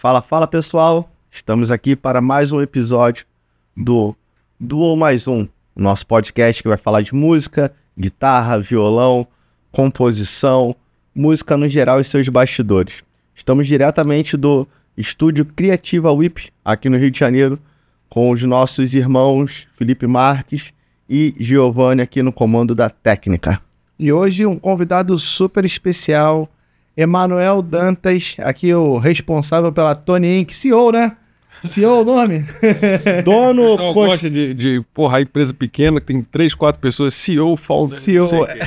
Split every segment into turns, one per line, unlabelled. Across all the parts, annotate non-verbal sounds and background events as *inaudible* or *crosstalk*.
Fala, fala pessoal, estamos aqui para mais um episódio do Duo Mais Um, nosso podcast que vai falar de música, guitarra, violão, composição, música no geral e seus bastidores. Estamos diretamente do estúdio Criativa WIP, aqui no Rio de Janeiro, com os nossos irmãos Felipe Marques e Giovanni aqui no comando da técnica. E hoje um convidado super especial Emanuel Dantas, aqui o responsável pela Tony Inc. CEO, né? CEO é o nome? *laughs* Dono. Só cost... gosta
de, de, porra, a empresa pequena que tem três, quatro pessoas, CEO, founder. CEO. É.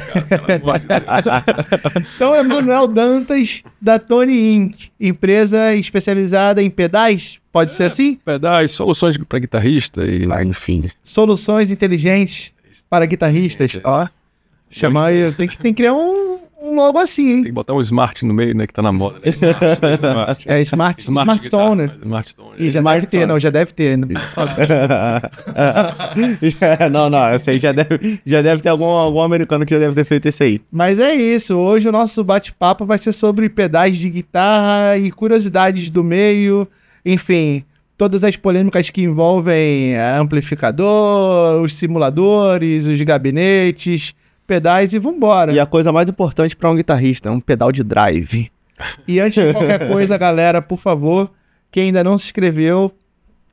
cara, *laughs*
então é Manuel Dantas da Tony Inc. Empresa
especializada em pedais, pode é, ser assim? Pedais, soluções para guitarrista e ah, enfim.
Soluções inteligentes para guitarristas, ó. Chamar, tem que, tem que criar um um logo assim, hein? Tem que botar um smart no meio, né? Que tá na moda. Né? Smart, né? smart. É, smart, smart, né? né? Smart Stone. Isso, é, é mais ter, não, já deve ter. Né? *laughs* não, não, eu sei, já deve, já deve ter algum, algum americano que já deve ter feito isso aí. Mas é isso, hoje o nosso bate-papo vai ser sobre pedais de guitarra e curiosidades do meio, enfim todas as polêmicas que envolvem eh, amplificador, os simuladores, os gabinetes, pedais e vambora. E a coisa mais importante para um guitarrista é um pedal de drive. E antes de qualquer *laughs* coisa, galera, por favor, quem ainda não se inscreveu,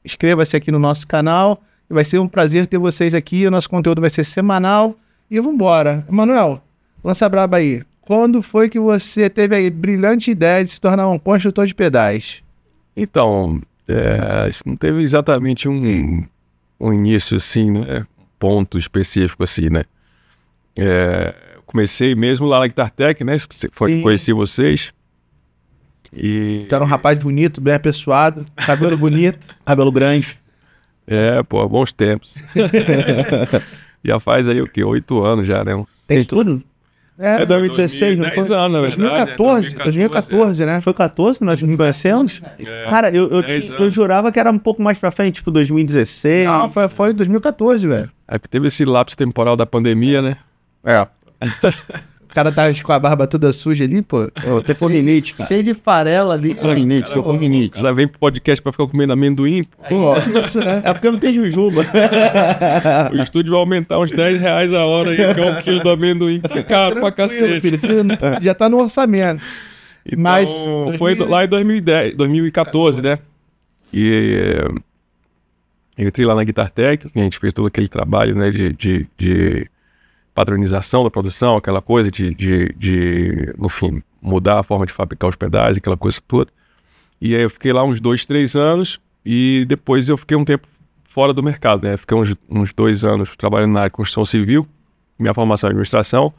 inscreva-se aqui no nosso canal. Vai ser um prazer ter vocês aqui. O nosso conteúdo vai ser semanal. E vambora. Manuel, lança braba aí. Quando foi que você teve a brilhante ideia de se tornar um construtor de pedais?
Então, é, isso não teve exatamente um, um início assim, né? Ponto específico assim, né? É, comecei mesmo lá na Guitar Tech, né? Foi que conheci vocês. E... Tu era um rapaz bonito,
bem apessoado, cabelo bonito, *laughs* cabelo grande.
É, pô, bons tempos. *laughs* já faz aí o quê? Oito anos já, né? Tem tudo? É, é 2016, 2010 não né? foi? anos, na
verdade. 2014, é, 2014, 2014 é. né? Foi 14 que nós nos conhecemos. É, Cara, eu, eu, eu, jurava que era um pouco mais pra frente, tipo 2016. Não, foi, foi 2014, velho.
É que teve esse lapso temporal da pandemia, né? É. O cara tá com a barba toda suja ali, pô. Eu tenho cara. Cheio
de farela ali. Polilite, tô polilite.
Ela vem pro podcast pra ficar comendo amendoim. Pô, né? É porque não tem jujuba. o estúdio vai aumentar uns 10 reais a hora aí, que é um quilo do amendoim. Que é caro pra cacete. Filho, já tá no orçamento. Então, Mas. Foi 2000... lá em 2010, 2014, 14. né? E. Eh, eu entrei lá na Guitar Tech, a gente fez todo aquele trabalho, né, de, de, de padronização da produção, aquela coisa de, de, de, fim mudar a forma de fabricar os pedais, aquela coisa toda. E aí eu fiquei lá uns dois, três anos e depois eu fiquei um tempo fora do mercado, né? Fiquei uns, uns dois anos trabalhando na área de construção civil, minha formação em administração,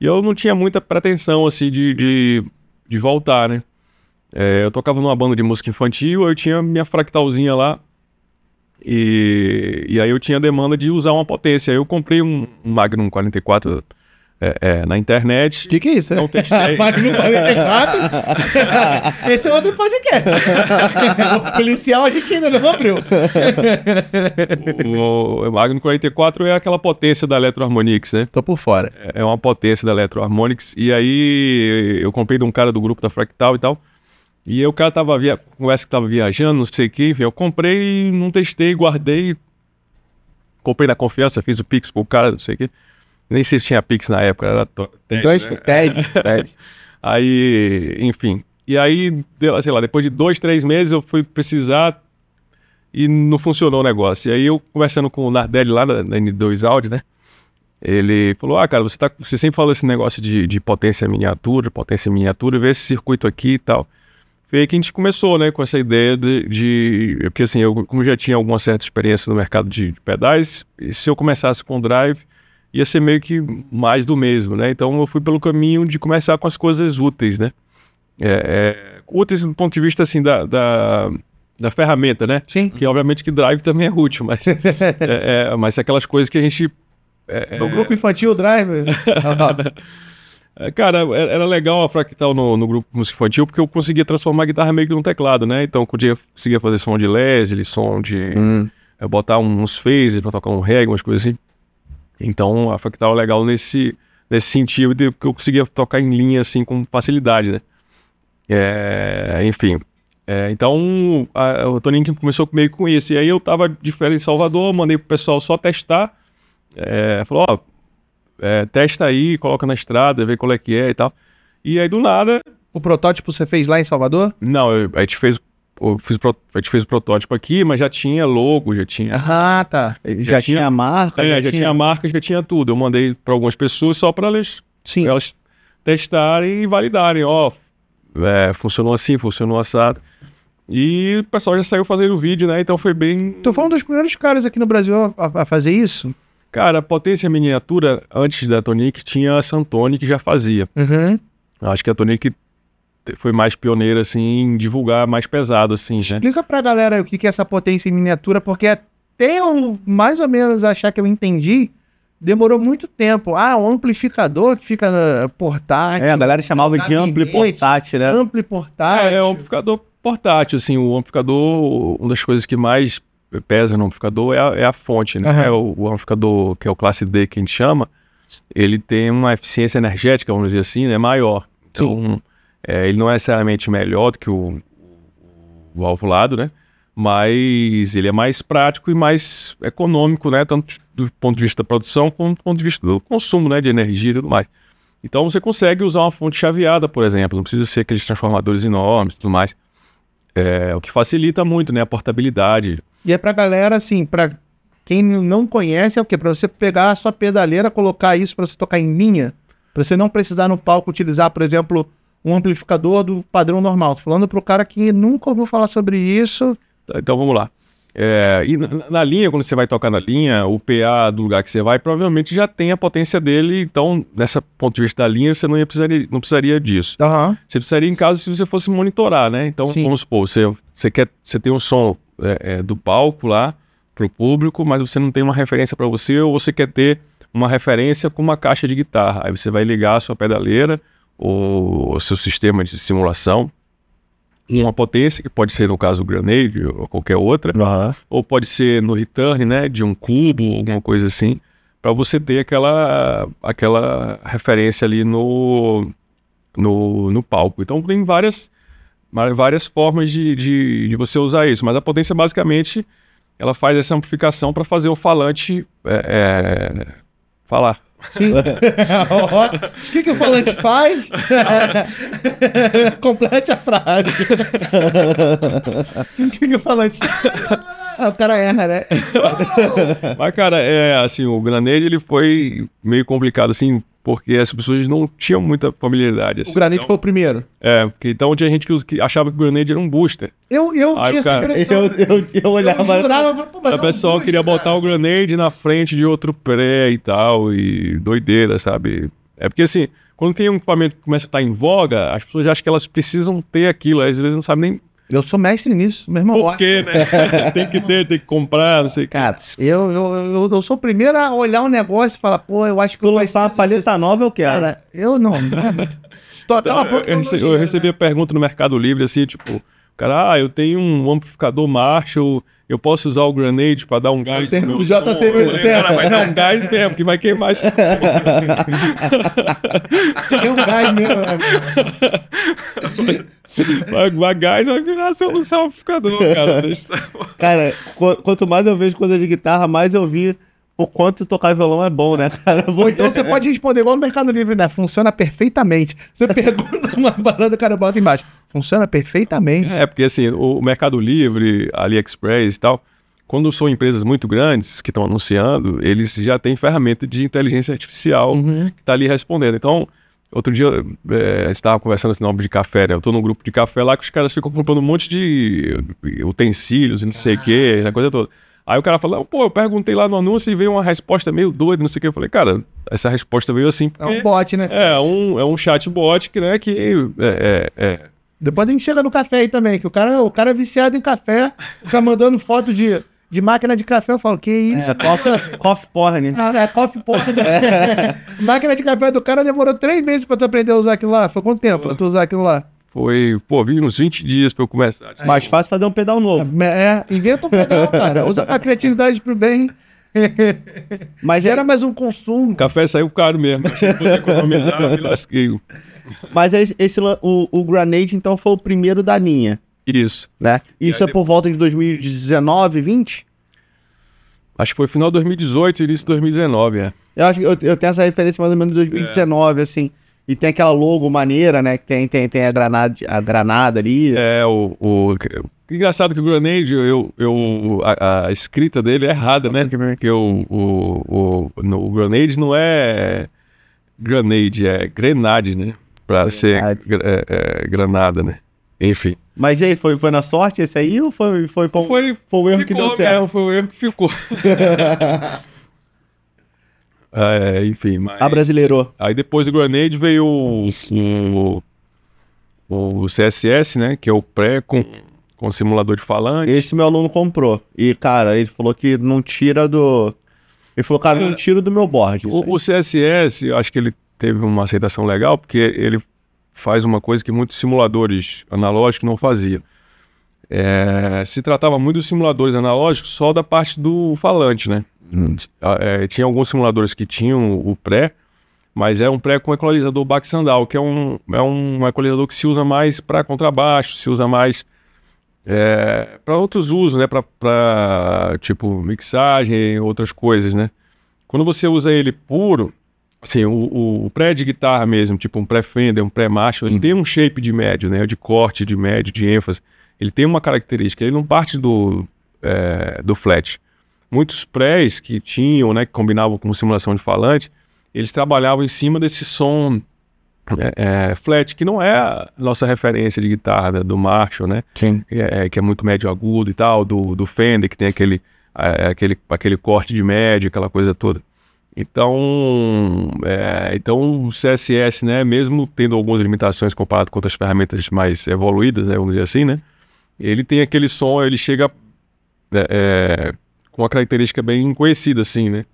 e eu não tinha muita pretensão, assim, de, de, de voltar, né? É, eu tocava numa banda de música infantil, eu tinha minha fractalzinha lá, e, e aí eu tinha demanda de usar uma potência. Eu comprei um, um Magnum 44 é, é, na internet. O que, que é isso? É não né? testei. *laughs* Magnum 44?
*laughs* Esse é outro podcast. *laughs* o policial a gente ainda não abriu.
o, o Magnum 44 é aquela potência da Electroharmonix, né? Tô por fora. É, é uma potência da Electroharmonix. E aí eu comprei de um cara do grupo da Fractal e tal. E eu, o cara tava via... conversa que tava viajando, não sei o que, eu comprei, não testei, guardei. Comprei na confiança, fiz o Pix pro cara, não sei o que. Nem sei se tinha Pix na época, era to... TED, então é né? TED, *laughs* TED. aí, enfim. E aí, sei lá, depois de dois, três meses eu fui precisar e não funcionou o negócio. E aí eu, conversando com o Nardelli lá na, na N2 Audio, né? Ele falou: Ah, cara, você, tá, você sempre falou esse negócio de, de potência miniatura, potência miniatura, vê esse circuito aqui e tal. E aí que a gente começou, né, com essa ideia de, de, Porque assim, eu como já tinha alguma certa experiência no mercado de, de pedais, se eu começasse com drive, ia ser meio que mais do mesmo, né? Então eu fui pelo caminho de começar com as coisas úteis, né? É, é, úteis do ponto de vista, assim, da, da da ferramenta, né? Sim. Que obviamente que drive também é útil, mas *laughs* é, é, mas é aquelas coisas que a gente. É, grupo
infantil drive. *laughs*
É, cara, é, era legal a fractal no, no grupo música infantil, porque eu conseguia transformar a guitarra meio que num teclado, né? Então eu podia, conseguia fazer som de Leslie, som de. Hum. É, botar uns phases pra tocar um reggae, umas coisas assim. Então a fractal é legal nesse, nesse sentido de que eu conseguia tocar em linha assim com facilidade, né? É, enfim. É, então a, o Toninho começou meio com isso. E aí eu tava de férias em Salvador, mandei pro pessoal só testar. É, falou: ó. Oh, é, testa aí, coloca na estrada, vê qual é que é e tal. E aí do nada. O protótipo você fez lá em Salvador? Não, eu, a gente fez. Eu fiz, a gente fez o protótipo aqui, mas já tinha logo, já tinha.
Ah, tá.
É, já, já tinha, tinha marca? É, já, já tinha... marca, já tinha tudo. Eu mandei para algumas pessoas só para elas, Sim. elas testarem e validarem. Ó, oh, é, funcionou assim, funcionou assado. E o pessoal já saiu fazendo vídeo, né? Então foi bem.
Tu foi um dos primeiros caras aqui no Brasil a, a fazer isso?
Cara, a potência miniatura, antes da Tonic, tinha a Santoni que já fazia. Uhum. Acho que a Tonic foi mais pioneira, assim, em divulgar mais pesado, assim, gente. Né?
Explica pra galera o que é essa potência em miniatura, porque até eu mais ou menos achar que eu entendi, demorou muito tempo. Ah, um amplificador que fica
portátil. É, a galera chamava de ampli portátil, né? Ampli portátil. É, é um amplificador portátil, assim, o amplificador, uma das coisas que mais pesa no amplificador é a, é a fonte, né? Uhum. É o, o, amplificador que é o classe D que a gente chama, ele tem uma eficiência energética, vamos dizer assim, né, maior. Então, é, ele não é necessariamente melhor do que o, o alvo-lado, né? Mas ele é mais prático e mais econômico, né? Tanto do ponto de vista da produção quanto do ponto de vista do consumo, né? De energia e tudo mais. Então você consegue usar uma fonte chaveada, por exemplo. Não precisa ser aqueles transformadores enormes e tudo mais. É, o que facilita muito, né? A portabilidade.
E é pra galera, assim, pra quem não conhece, é o quê? Pra você pegar a sua pedaleira, colocar isso pra você tocar em linha, pra você não precisar no palco utilizar, por exemplo, um amplificador do padrão normal. Tô falando pro cara que nunca ouviu falar sobre isso.
Tá, então vamos lá. É, e na, na, linha, quando você vai tocar na linha, o PA do lugar que você vai provavelmente já tem a potência dele, então, nessa ponto de vista da linha, você não, ia precisaria, não precisaria disso. Uhum. Você precisaria em caso se você fosse monitorar, né? Então, Sim. vamos supor, você, você, quer, você tem um som é, é, do palco lá para o público, mas você não tem uma referência para você ou você quer ter uma referência com uma caixa de guitarra. Aí você vai ligar a sua pedaleira ou o seu sistema de simulação uma potência, que pode ser no caso o grenade ou qualquer outra, uhum. ou pode ser no return, né, de um cubo, alguma coisa assim, para você ter aquela, aquela referência ali no, no, no palco. Então tem várias várias formas de, de, de, você usar isso, mas a potência basicamente ela faz essa amplificação para fazer o falante é, é, falar. Sim. *laughs* o
que, que o falante faz? *laughs* Complete a frase.
*laughs* o que, que
o falante ah, o cara erra, né?
Mas, cara, é assim, o Granade ele foi meio complicado, assim, porque as pessoas não tinham muita familiaridade. Assim. O Granite então, foi o primeiro. É, porque então tinha gente que, achava que o Granite era um booster.
Eu, eu Aí, tinha cara, essa impressão.
Eu, eu, eu olhava... Eu jurava, Pô, mas a é um pessoa queria cara. botar o Granite na frente de outro pré e tal, e doideira, sabe? É porque assim, quando tem um equipamento que começa a estar tá em voga, as pessoas acham que elas precisam ter aquilo, às vezes não sabem nem eu sou mestre nisso, meu irmão. Por quê, né? *laughs* tem que ter, tem que comprar, não sei Cara, eu, eu,
eu, sou o primeiro a olhar um negócio e falar, pô, eu acho que. tu lançar uma paleta nova, ou quero. Cara, eu não. É
Tô, uma. Então, é, eu, eu, recebi, eu né? recebi a pergunta no Mercado Livre, assim, tipo cara, ah, eu tenho um amplificador Marshall, eu posso usar o grenade para dar um gás no meu O JC som. Falei, cara, vai dar um gás mesmo, que vai queimar esse *laughs* Tem um gás mesmo. Né, vai, gás, vai virar seu, seu amplificador,
cara. cara, quanto mais eu vejo coisa de guitarra, mais eu vi o quanto tocar violão é bom, né, cara? Ou então você pode responder igual no Mercado Livre, né? Funciona perfeitamente. Você pergunta uma parada, o cara bota embaixo. Funciona perfeitamente. É,
porque assim, o Mercado Livre, AliExpress e tal, quando são empresas muito grandes que estão anunciando, eles já têm ferramenta de inteligência artificial uhum. que está ali respondendo. Então, outro dia é, estava conversando assim, no de café, né? Eu estou num grupo de café lá que os caras ficam comprando um monte de utensílios e não sei o ah. quê, a coisa toda. Aí o cara falou, pô, eu perguntei lá no anúncio e veio uma resposta meio doida, não sei o que. Eu falei, cara, essa resposta veio assim. Porque é um bot, né? É um, é um chatbot que, né, que é, é, é
depois a gente chega no café aí também, que o cara, o cara é viciado em café, fica mandando foto de, de máquina de café. Eu falo, que isso? É, coffee, coffee porn. Né? Ah, é coffee porn. Né? É. *laughs* máquina de café do cara demorou três meses pra tu aprender a usar aquilo lá. Foi quanto tempo pra tu usar aquilo lá? Foi, pô, vim uns 20 dias pra eu começar. Tipo... Mais fácil fazer um pedal novo. É, é inventa um pedal, *laughs* cara. Usa a criatividade pro bem. Mas era é- mais um consumo.
O café saiu caro mesmo. Se fosse economizar, me lasquei.
Mas é esse, esse o, o, Granade, então, foi o primeiro da linha. Isso. Né? Isso é depois... por volta de 2019, 20?
Acho que foi final de 2018 e início de 2019, é.
Eu, acho, eu, eu tenho essa referência mais ou menos de 2019, é. assim. E tem aquela logo maneira, né? Que tem, tem, tem a, granada, a granada
ali. É, o, o. Engraçado que o Grenade, eu, eu, a, a escrita dele é errada, né? Porque o, o, o, o Grenade não é. Grenade, é Grenade, né? para ser é, é, Granada, né? Enfim. Mas aí, foi, foi na sorte esse aí ou foi, foi, foi, foi,
foi o erro que deu certo? É, foi o erro que ficou. *laughs*
Ah, é, enfim, mas... A ah, brasileirou. Aí depois do Grenade veio o, o, o CSS, né? Que é o pré com, com simulador de falante. Esse meu aluno comprou. E, cara, ele falou que não tira do... Ele falou, cara, não tira do meu board. O, o CSS, acho que ele teve uma aceitação legal, porque ele faz uma coisa que muitos simuladores analógicos não faziam. É, se tratava muito dos simuladores analógicos só da parte do falante, né? Hum. É, tinha alguns simuladores que tinham o pré, mas é um pré com equalizador Baxandal, que é um, é um equalizador que se usa mais para contrabaixo, se usa mais é, para outros usos, né? Para tipo mixagem, outras coisas, né? Quando você usa ele puro, sim o, o pré de guitarra mesmo, tipo um pré-Fender, um pré macho ele hum. tem um shape de médio, né? De corte, de médio, de ênfase. Ele tem uma característica, ele não parte do, é, do flat. Muitos prés que tinham, né, que combinavam com simulação de falante, eles trabalhavam em cima desse som é, é, flat, que não é a nossa referência de guitarra né, do Marshall, né? Sim. É, que é muito médio agudo e tal, do, do Fender, que tem aquele, é, aquele, aquele corte de médio, aquela coisa toda. Então, é, então o CSS, né, mesmo tendo algumas limitações comparado com outras ferramentas mais evoluídas, né, vamos dizer assim, né, ele tem aquele som, ele chega é, é, com uma característica bem conhecida, assim, né?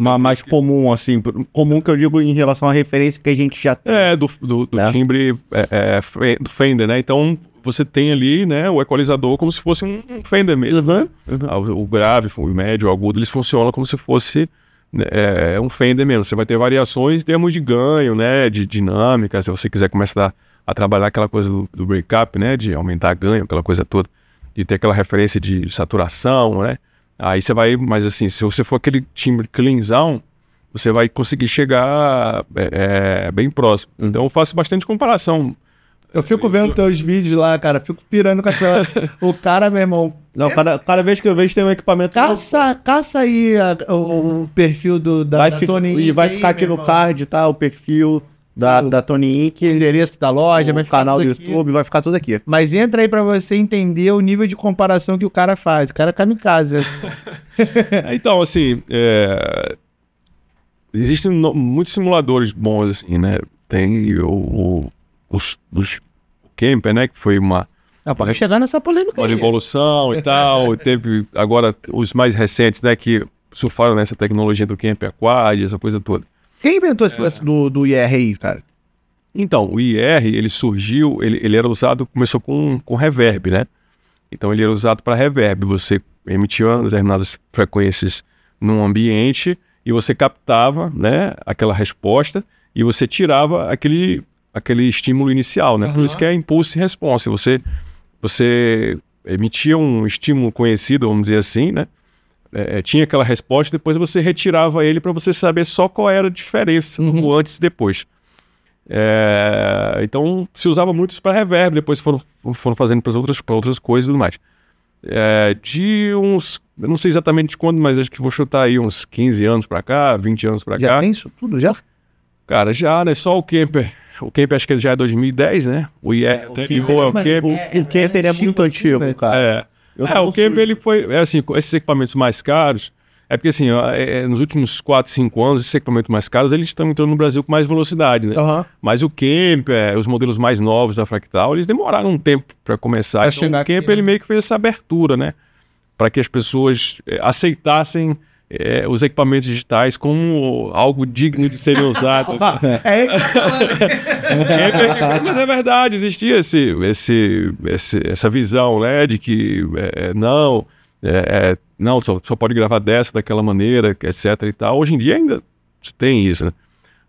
Então, mais comum, assim, comum
que eu digo em relação à referência que a gente já
tem. É, do, do, do né? timbre é, é, do Fender, né? Então, você tem ali, né, o equalizador como se fosse um Fender mesmo, Uhum. Ah, o grave, o médio, o agudo, eles funcionam como se fosse é, é um fender mesmo. Você vai ter variações em termos de ganho, né? De dinâmica, se você quiser começar a, a trabalhar aquela coisa do, do breakup, né? De aumentar ganho, aquela coisa toda. de ter aquela referência de saturação, né? Aí você vai, mas assim, se você for aquele timbre cleanzão, você vai conseguir chegar é, é bem próximo. Hum. Então eu faço bastante comparação eu fico vendo teus vídeos lá, cara. Fico pirando com aquela.
*laughs* o cara, meu irmão. Não, é cada, cada vez que eu vejo tem um equipamento. Caça, novo. caça aí a, o, o, perfil do, da, vai da Tony Inc. E vai ficar aí, aqui no irmão. card, tá? O perfil da, da Tony Inc., endereço da loja, o canal do YouTube, vai ficar tudo aqui. Mas entra aí pra você entender o nível de comparação que o cara faz. O cara é em casa.
*laughs* então, assim. É... Existem no... muitos simuladores bons, assim, né? Tem o os, os Kemper, né? Que foi uma. Ah, pode
chegar nessa polêmica.
Uma aí. evolução e tal. teve agora os mais recentes, né? Que surfaram nessa tecnologia do Kemper Quad, essa coisa toda. Quem inventou esse lance do, do IR aí, cara? Então, o IR, ele surgiu, ele, ele era usado, começou com, com reverb, né? Então, ele era usado para reverb. Você emitia determinadas frequências num ambiente e você captava né, aquela resposta e você tirava aquele aquele estímulo inicial, né? Uhum. Por isso que é impulso e resposta. Você, você emitia um estímulo conhecido, vamos dizer assim, né? É, é tinha aquela resposta, depois você retirava ele para você saber só qual era a diferença uhum. no antes e depois. É, então se usava muito isso para reverb, depois foram, foram fazendo para outras, pra outras coisas e tudo mais. É, de uns, eu não sei exatamente quando, mas acho que vou chutar aí uns 15 anos para cá, 20 anos para cá. Já tem isso tudo já? Cara, já, né? Só o Kemper o Camp acho que já é 2010, né? O I.E. é, o Camp, é o, Camp. O, Camp seria muito assim, antigo, né? cara. É, é o Camp ele foi. É assim, esses equipamentos mais caros. É porque assim, é, é, nos últimos 4, 5 anos, esses equipamentos mais caros, eles estão entrando no Brasil com mais velocidade, né? Uhum. Mas o Kemp, é, os modelos mais novos da Fractal, eles demoraram um tempo para começar. Então, o Camp aqui, ele né? meio que fez essa abertura, né? Para que as pessoas é, aceitassem é, os equipamentos digitais como algo digno de serem usados. *laughs* É, é, tá é, é, é, mas é verdade, existia esse, esse, esse essa visão né, de que não, não só, só, pode gravar dessa, daquela maneira, etc. E tal. Hoje em dia ainda tem isso, né?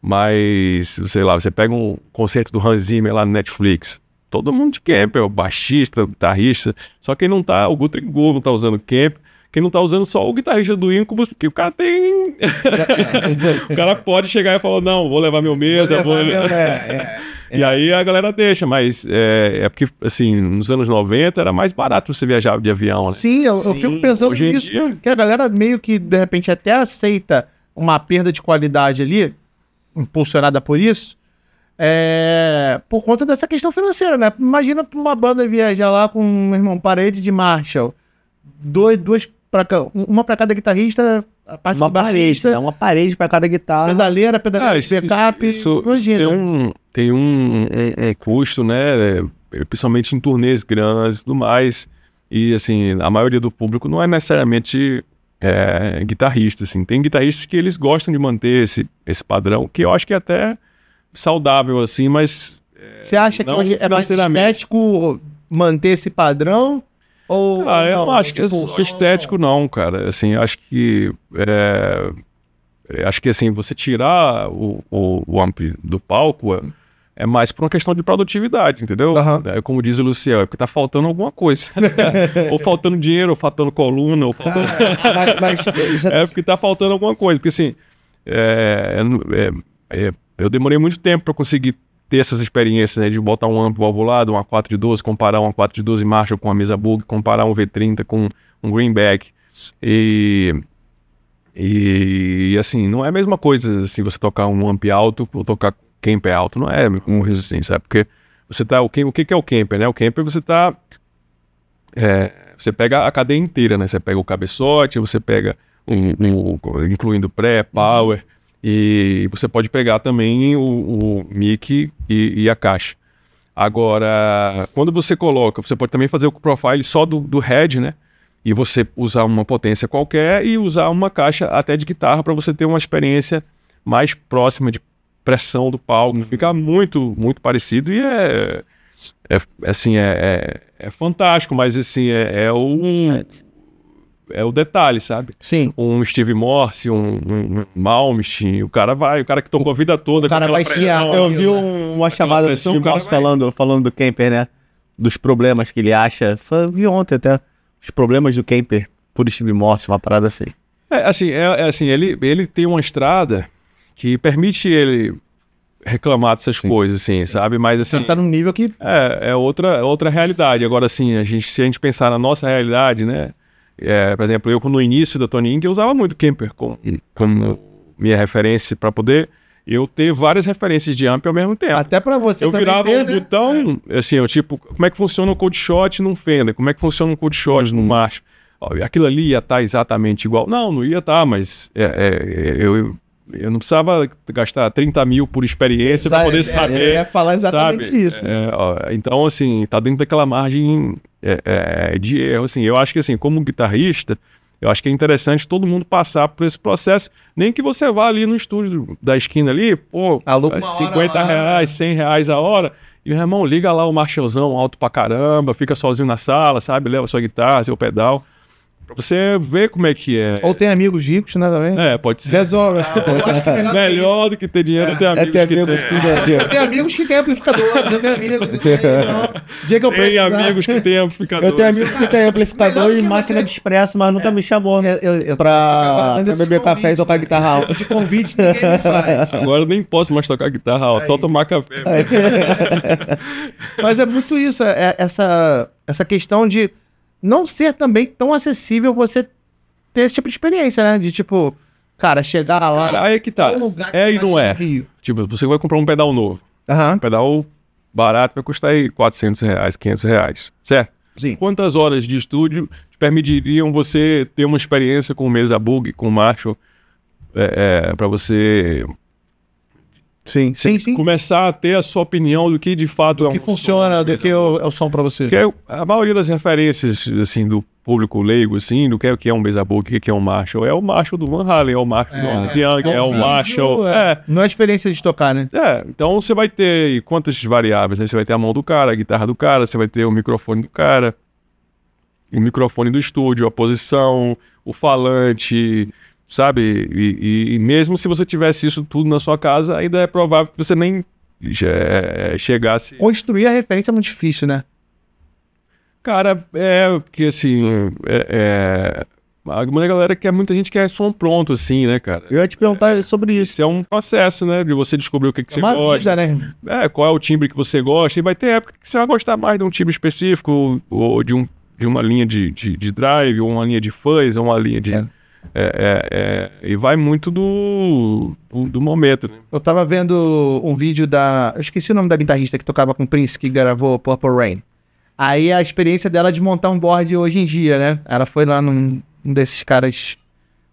Mas, sei lá, você pega um concerto do Hans Zimmer lá no Netflix, todo mundo de o baixista, guitarrista, só quem não tá, o Guthrie Gould não tá usando Campbell, quem não tá usando só o guitarrista do Incubus, porque o cara tem. *laughs* o cara pode chegar e falar: não, vou levar meu mesa, vou. Levar vou... É, *laughs* é. e aí a galera deixa, mas é, é porque, assim, nos anos 90 era mais barato você viajar de avião, né? Sim, eu, Sim. eu fico pensando Hoje nisso, dia...
que a galera meio que, de repente, até aceita uma perda de qualidade ali, impulsionada por isso, é, por conta dessa questão financeira, né? Imagina uma banda viajar lá com, meu irmão, parede de Marshall, dois, duas pra, uma para cada guitarrista, a parte uma parede, né? uma parede para cada guitarra. Pedaleira, pedaleira, ah, isso,
backup, isso, imagina. tem um, tem um, custo, né? É, principalmente em turnês grandes e tudo mais. E assim, a maioria do público não é necessariamente é, guitarrista, assim. Tem guitarristas que eles gostam de manter esse, esse padrão, que eu acho que é até saudável, assim, mas... É, Você acha
que hoje é mais estético manter esse padrão
ou, ah, eu não, não acho que tipo, é estético, não, cara. Assim, acho que. É, acho que assim, você tirar o, o, o amp do palco é, é mais por uma questão de produtividade, entendeu? Uhum. É, como diz o Luciano, é porque tá faltando alguma coisa. *laughs* ou faltando dinheiro, ou faltando coluna, ou faltando. Ah, mas, mas... É, *laughs* é porque tá faltando alguma coisa. Porque assim. É, é, eu demorei muito tempo para conseguir ter essas experiências né, de botar um amplo valvulado, uma 4 de 12, comparar uma 4 de 12 marcha com uma mesa bug, comparar um V30 com um greenback. E, e assim, não é a mesma coisa assim, você tocar um amp alto ou tocar camper alto, não é um assim, sabe? Porque você tá, o que, o que é o camper, né? O camper você tá, é, você pega a cadeia inteira, né? Você pega o cabeçote, você pega, um, um incluindo pré, power, e você pode pegar também o, o mic e, e, a caixa. Agora, quando você coloca, você pode também fazer o profile só do, do head, né? E você usar uma potência qualquer e usar uma caixa até de guitarra para você ter uma experiência mais próxima de pressão do palco. Uhum. Fica muito, muito parecido e é, é, é assim, é, é, é fantástico, mas assim, é, é um é o detalhe, sabe? Sim. Um Steve Morse, um, um Malmsteen, o cara vai, o cara que tocou a vida toda. O cara vai esquiar. Eu vi
né? uma chamada do Steve Morse falando, falando do Kemper, né? Dos problemas que ele acha. vi ontem até. Os problemas do Kemper por Steve Morse, uma parada assim.
É assim, é, é assim ele, ele tem uma estrada que permite ele reclamar dessas Sim. coisas, assim, Sim. sabe? Mas assim. tá num nível que. É, é outra, é outra realidade. Agora, assim, a gente, se a gente pensar na nossa realidade, né? É, por exemplo, eu no início da Tony eu usava muito Kemper como, como minha referência para poder eu ter várias referências de AMP ao mesmo tempo. Até para você Eu virava ter, um né? botão, é. assim, eu tipo, como é que funciona um cold shot num Fender? Como é que funciona um cold shot uhum. no March? Aquilo ali ia estar tá exatamente igual. Não, não ia estar, tá, mas é, é, eu eu não precisava gastar 30 mil por experiência para poder é, é, saber. Eu ia falar exatamente sabe? isso. É, ó, então, assim, tá dentro daquela margem é, é, de erro. Assim, eu acho que, assim, como guitarrista, eu acho que é interessante todo mundo passar por esse processo. Nem que você vá ali no estúdio da esquina ali, pô, 50 é reais, 100 reais a hora. E, o irmão, liga lá o Marshallzão alto pra caramba, fica sozinho na sala, sabe? Leva sua guitarra, seu pedal você vê como é que é. Ou tem amigos ricos, né, também? É, pode ser. Resolve. Ah, melhor, *laughs* melhor do que ter dinheiro é ter amigos é ter amigos que
tem. amigos que têm amplificadores, eu tenho amigos que têm... *laughs* eu tenho amigos que têm amplificador. Eu tenho amigos que têm amplificador e máquina de expresso, mas nunca é. me chamou. Eu, né? eu, eu pra, pra beber convite, café e tocar né? guitarra alta. De convite me faz.
Agora eu nem posso mais tocar guitarra alta, só tomar café.
*laughs* Mas é muito isso, é, essa, essa questão de não ser também tão acessível você ter esse tipo de experiência, né? De tipo, cara, chegar lá. Cara, aí é
que tá. É e não é. é. Rio. Tipo, você vai comprar um pedal novo. Uhum. Um pedal barato vai custar aí 400 reais, 500 reais, certo? Sim. Quantas horas de estúdio te permitiriam você ter uma experiência com mesa bug, com Marshall, é, é para você Sim, sim, sim, Começar a ter a sua opinião do que de fato do é que um funciona, som, do que é o, é som para você. Porque é a maioria das referências assim do público leigo, assim, do que é, que é um Bezabou, o que é um Marshall. É o Marshall do Van Halen, é o Marshall é, do Hans Young, é, é, o Marshall. É. Não é experiência de tocar, né? É, então você vai ter quantas variáveis? Né? Você vai ter a mão do cara, a guitarra do cara, você vai ter o microfone do cara, o microfone do estúdio, a posição, o falante, sabe? E, e, e, mesmo se você tivesse isso tudo na sua casa, ainda é provável que você nem é, chegasse. Construir a referência é muito difícil, né? Cara, é porque assim. É, é, a galera quer, muita gente quer som pronto, assim, né, cara? Eu ia te perguntar é, sobre isso. Isso é um processo, né? De você descobrir o que, que é você gosta. Vida, né? É, qual é o timbre que você gosta. E vai ter época que você vai gostar mais de um timbre específico, ou, ou de, um, de uma linha de, de, de drive, ou uma linha de fuzz, ou uma linha de. É é, é, é, e vai muito do, do, do momento. Né? Eu tava vendo um vídeo da. Eu esqueci o
nome da guitarrista que tocava com o Prince, que gravou Purple Rain. Aí a experiência dela de montar um board hoje em dia, né? Ela foi lá num um desses caras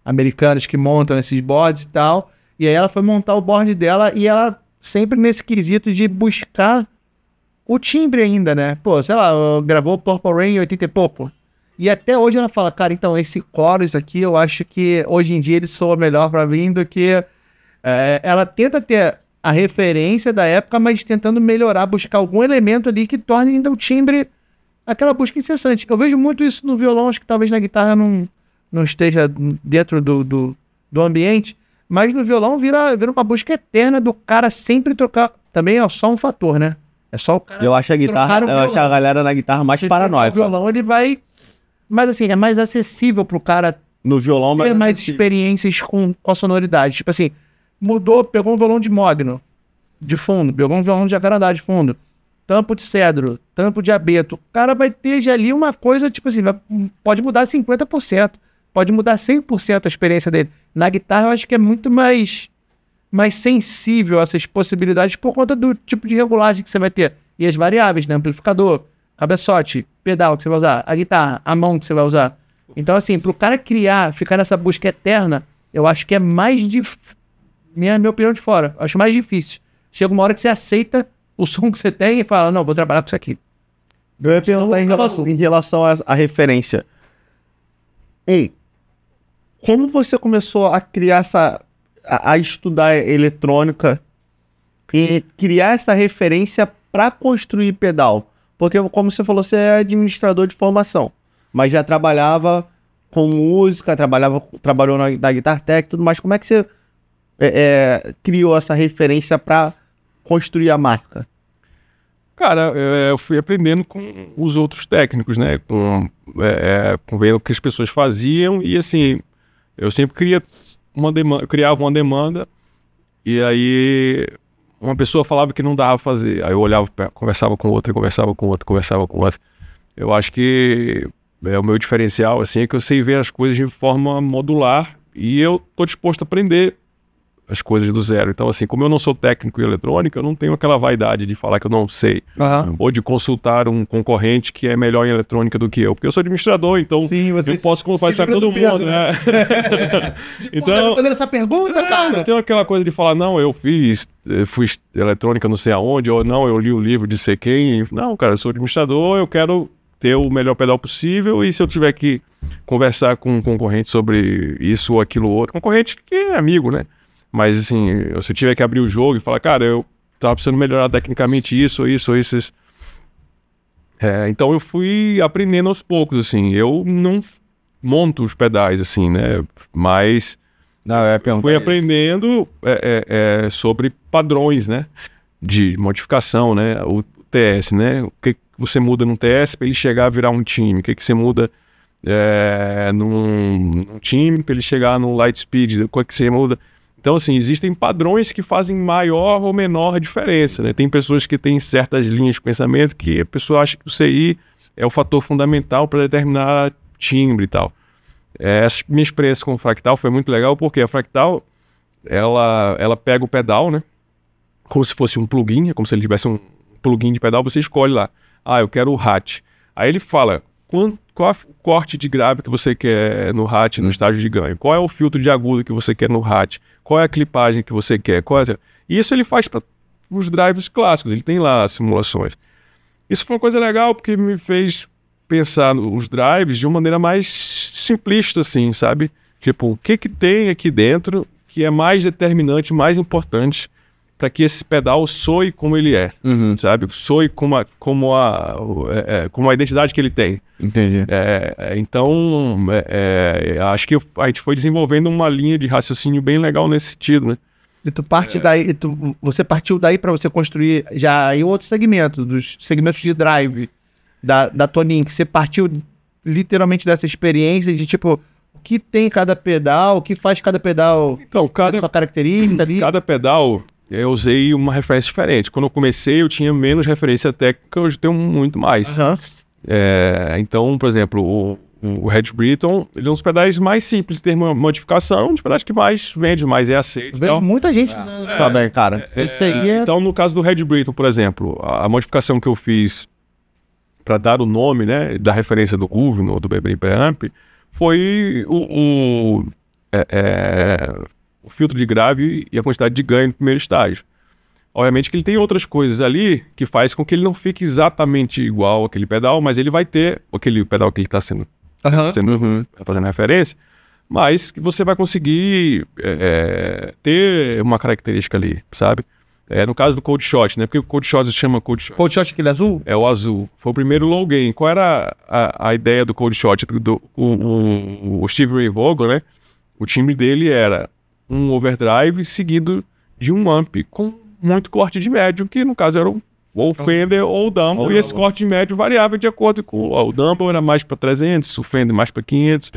americanos que montam esses boards e tal. E aí ela foi montar o board dela e ela sempre nesse quesito de buscar o timbre ainda, né? Pô, sei lá, gravou Purple Rain em 80 e pouco. E até hoje ela fala, cara, então esse chorus aqui, eu acho que hoje em dia ele soa melhor para mim do que. É, ela tenta ter a referência da época, mas tentando melhorar, buscar algum elemento ali que torne ainda o timbre aquela busca incessante. Eu vejo muito isso no violão, acho que talvez na guitarra não, não esteja dentro do, do, do ambiente, mas no violão vira, vira uma busca eterna do cara sempre trocar. Também é só um fator, né? É só o cara. Eu acho a guitarra, eu acho a galera na guitarra mais paranoica. O violão ele vai mas assim, é mais acessível pro cara no violão, ter mais acessível. É experiências com, com a sonoridade. Tipo assim, mudou, pegou um violão de mogno de fundo, pegou um violão de jacarandá de fundo, tampo de cedro, tampo de abeto. O cara vai ter já ali uma coisa, tipo assim, vai, pode mudar 50%, pode mudar 100% a experiência dele. Na guitarra eu acho que é muito mais mais sensível a essas possibilidades por conta do tipo de regulagem que você vai ter e as variáveis, né? Amplificador, cabeçote, pedal que você vai usar, a guitarra, a mão que você vai usar. Então, assim, pro cara criar, ficar nessa busca eterna, eu acho que é mais difícil. Minha, minha opinião de fora, acho mais difícil. Chega uma hora que você aceita o som que você tem e fala, não, vou trabalhar com isso aqui. Eu ia perguntar em relação, em relação à, à referência. Ei, como você começou a criar essa. a, a estudar eletrônica e criar essa referência para construir pedal? Porque, como você falou, você é administrador de formação, mas já trabalhava com música, trabalhava, trabalhou na, na Guitar Tech tudo mais. Como é que você é, é, criou essa referência para construir a marca?
Cara, é, eu fui aprendendo com os outros técnicos, né? Com, é, é com vendo o que as pessoas faziam e assim, eu sempre cria uma demanda, criava uma demanda e aí uma pessoa falava que não dava fazer. Aí eu olhava, conversava com outra, conversava com outra, conversava com outra. Eu acho que é o meu diferencial, assim, é que eu sei ver as coisas de forma modular e eu tô disposto a aprender as coisas do zero. Então, assim, como eu não sou técnico em eletrônica, eu não tenho aquela vaidade de falar que eu não sei. Uhum. Ou de consultar um concorrente que é melhor em eletrônica do que eu. Porque eu sou administrador, então Sim, eu posso conversar com todo mundo. Né? né? *laughs* então, tá fazendo essa pergunta, é, cara. Tem aquela coisa de falar, não, eu fiz, eh, fui eletrônica não sei aonde, ou não, eu li o livro de ser quem. Não, cara, eu sou administrador, eu quero ter o melhor pedal possível e se eu tiver que conversar com um concorrente sobre isso ou aquilo ou outro, concorrente que é amigo, né? Mas, assim, se eu tiver que abrir o jogo e falar, cara, eu tava precisando melhorar tecnicamente isso, isso, isso. isso. É, então eu fui aprendendo aos poucos, assim. Eu não monto os pedais, assim, né? Mas não, eu fui aprendendo é, é, é, sobre padrões, né? De modificação, né? O TS, né? O que você muda num TS para ele chegar a virar um time? O que, que você muda é, num, num time para ele chegar no light speed? O que, que você muda? Então, assim, existem padrões que fazem maior ou menor diferença, né? Tem pessoas que têm certas linhas de pensamento que a pessoa acha que o CI é o fator fundamental para determinar timbre e tal. É, essa minha experiência com o Fractal foi muito legal porque a Fractal, ela, ela pega o pedal, né? Como se fosse um plugin, é como se ele tivesse um plugin de pedal, você escolhe lá. Ah, eu quero o hat. Aí ele fala, quanto, qual é o corte de grave que você quer no RAT, no hum. estágio de ganho? Qual é o filtro de agudo que você quer no RAT? Qual é a clipagem que você quer? Qual é... Isso ele faz para os drives clássicos, ele tem lá as simulações. Isso foi uma coisa legal porque me fez pensar os drives de uma maneira mais simplista, assim, sabe? Tipo, o que, que tem aqui dentro que é mais determinante, mais importante para que esse pedal soe como ele é, uhum. sabe? Soe como a, como, a, é, é, como a identidade que ele tem. Entendi. É, é então, é, é, acho que a gente foi desenvolvendo uma linha de raciocínio bem legal nesse sentido, né? E tu parte daí,
tu, você partiu daí para você construir já em outro segmento, dos segmentos de drive da, da Tonin, que você partiu literalmente dessa experiência de tipo, o que tem cada pedal, o que faz cada pedal,
então, cada sua característica ali? Cada pedal eu usei uma referência diferente. Quando eu comecei, eu tinha menos referência técnica, hoje tenho muito mais. Uhum. É, então, por exemplo, o, o Red Britton, ele é um dos pedais mais simples de ter modificação, um dos pedais que mais vende, mais é aceito. Vejo então muita gente usando é, também, é. cara. É, Esse aí é... Então, no caso do Red Britton, por exemplo, a, a modificação que eu fiz para dar o nome, né, da referência do Groove, do BB Preamp, foi o... o é, é o filtro de grave e a quantidade de ganho no primeiro estágio. Obviamente que ele tem outras coisas ali que faz com que ele não fique exatamente igual aquele pedal, mas ele vai ter aquele pedal que ele está sendo, uhum. sendo tá fazendo referência, mas que você vai conseguir é, é, ter uma característica ali, sabe? É, no caso do Cold Shot, né? Porque o Cold Shot se chama Cold Shot. Cold Shot aquele azul? É o azul. Foi o primeiro low gain. Qual era a, a ideia do Cold Shot? Do, do o, o, o Steve Ray Vogel, né? O time dele era um overdrive seguido de um amp, com muito corte de médio, que no caso era um ou então, Fender ou Dumble, e esse corte de médio variava de acordo com ó, o Dumble era mais para 300, o Fender mais para 500,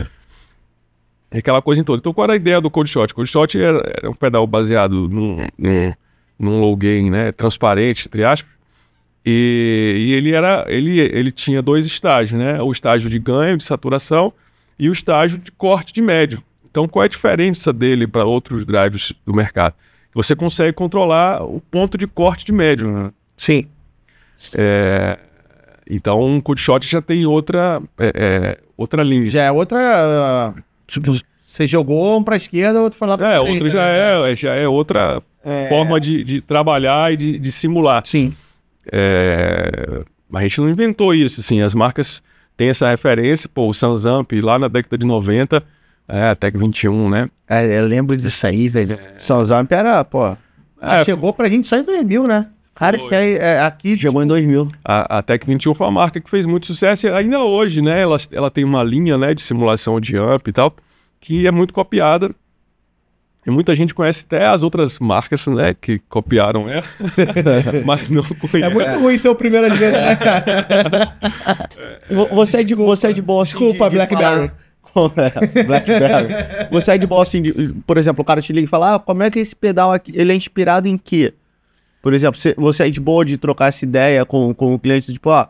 é. aquela coisa em toda. Então qual era a ideia do Cold Shot? Cold Shot era, era um pedal baseado num, num, num low gain, né, transparente, entre aspas, e, e, ele era ele, ele tinha dois estágios, né? O estágio de ganho, de saturação, e o estágio de corte de médio. Então, qual é a diferença dele para outros drives do mercado? Você consegue controlar o ponto de corte de médio, né? Sim. É, então, um cut shot já tem outra, é, é outra linha. Já é outra. Tipo, você jogou um para esquerda, outro para lá para É, outro já né? é, é, já é outra é. forma de, de, trabalhar e de, de simular. Sim. Mas a gente não inventou isso, assim. As marcas têm essa referência, pô, o Sanzamp lá na década de 90 é, Tec 21, né? É, eu lembro disso é. aí, velho. São Zamp é era, pô. Ah, é, chegou pra gente só em 2000, né? Cara, isso aí, é, aqui chegou em 2000. A, a Tec 21 foi uma marca que fez muito sucesso ainda hoje, né? Ela, ela tem uma linha né, de simulação de AMP e tal, que é muito copiada. E muita gente conhece até as outras marcas, né? Que copiaram ela, *laughs* mas não conhece. É muito
ruim ser o primeiro aliado, né, cara? *laughs* você, é de, você é de boa. Desculpa, de, de Blackberry. Né? Blackberry. Você é de boa assim, de, por exemplo, o cara te liga e fala: ah, como é que é esse pedal aqui ele é inspirado em quê? Por exemplo, você é de boa de trocar
essa ideia com, com o cliente, tipo, ó, ah,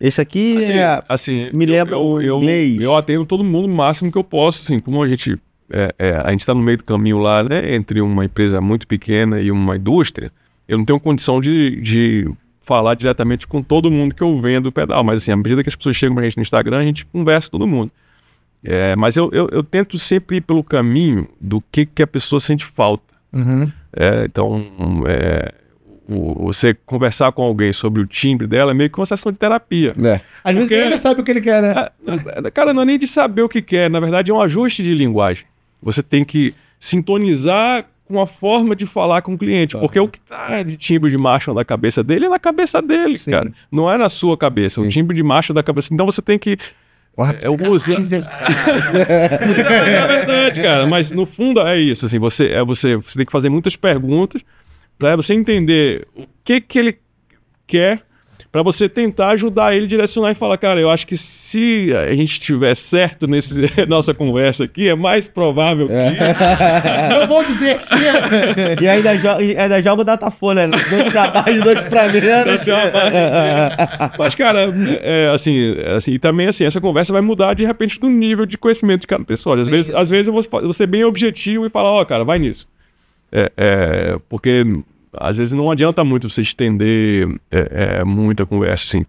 esse aqui assim, é, assim, me lembra eu, o eu, inglês. Eu, eu atendo todo mundo o máximo que eu posso, assim, como a gente. É, é, a gente está no meio do caminho lá, né? Entre uma empresa muito pequena e uma indústria, eu não tenho condição de, de falar diretamente com todo mundo que eu vendo o pedal. Mas assim, à medida que as pessoas chegam pra gente no Instagram, a gente conversa com todo mundo. É, mas eu, eu, eu, tento sempre ir pelo caminho do que, que a pessoa sente falta. Uhum. É, então, é, o, você conversar com alguém sobre o timbre dela é meio que uma sessão de terapia. É. Às vezes ele sabe o que ele quer, né? A, é, é, cara, não é nem de saber o que quer. Na verdade, é um ajuste de linguagem. Você tem que sintonizar com a forma de falar com o cliente. Porque o que tá de timbre de marcha na cabeça dele é na cabeça dele, Sim. cara. Não é na sua cabeça. É Sim. O timbre de marcha da cabeça. Então você tem que é, é o museu. é verdade, cara. Mas no fundo é isso. Assim, você, é você, você tem que fazer muitas perguntas para você entender o que que ele quer para você tentar ajudar ele, direcionar e falar, cara, eu acho que se a gente tiver certo nesse *laughs* nossa conversa aqui, é mais provável é.
que. *laughs* Eu vou dizer que. e ainda, jo ainda joga o Datafolha, né? dois pra baixo, dois pra menos.
Mas, cara, é, assim, é, assim, e também assim, essa conversa vai mudar de repente do nível de conhecimento de cada pessoa. Às é vezes, às vezes eu vou, vou ser bem objetivo e falar, ó, oh, cara, vai nisso. É, é, porque às vezes não adianta muito você estender é, é, muita conversa, assim.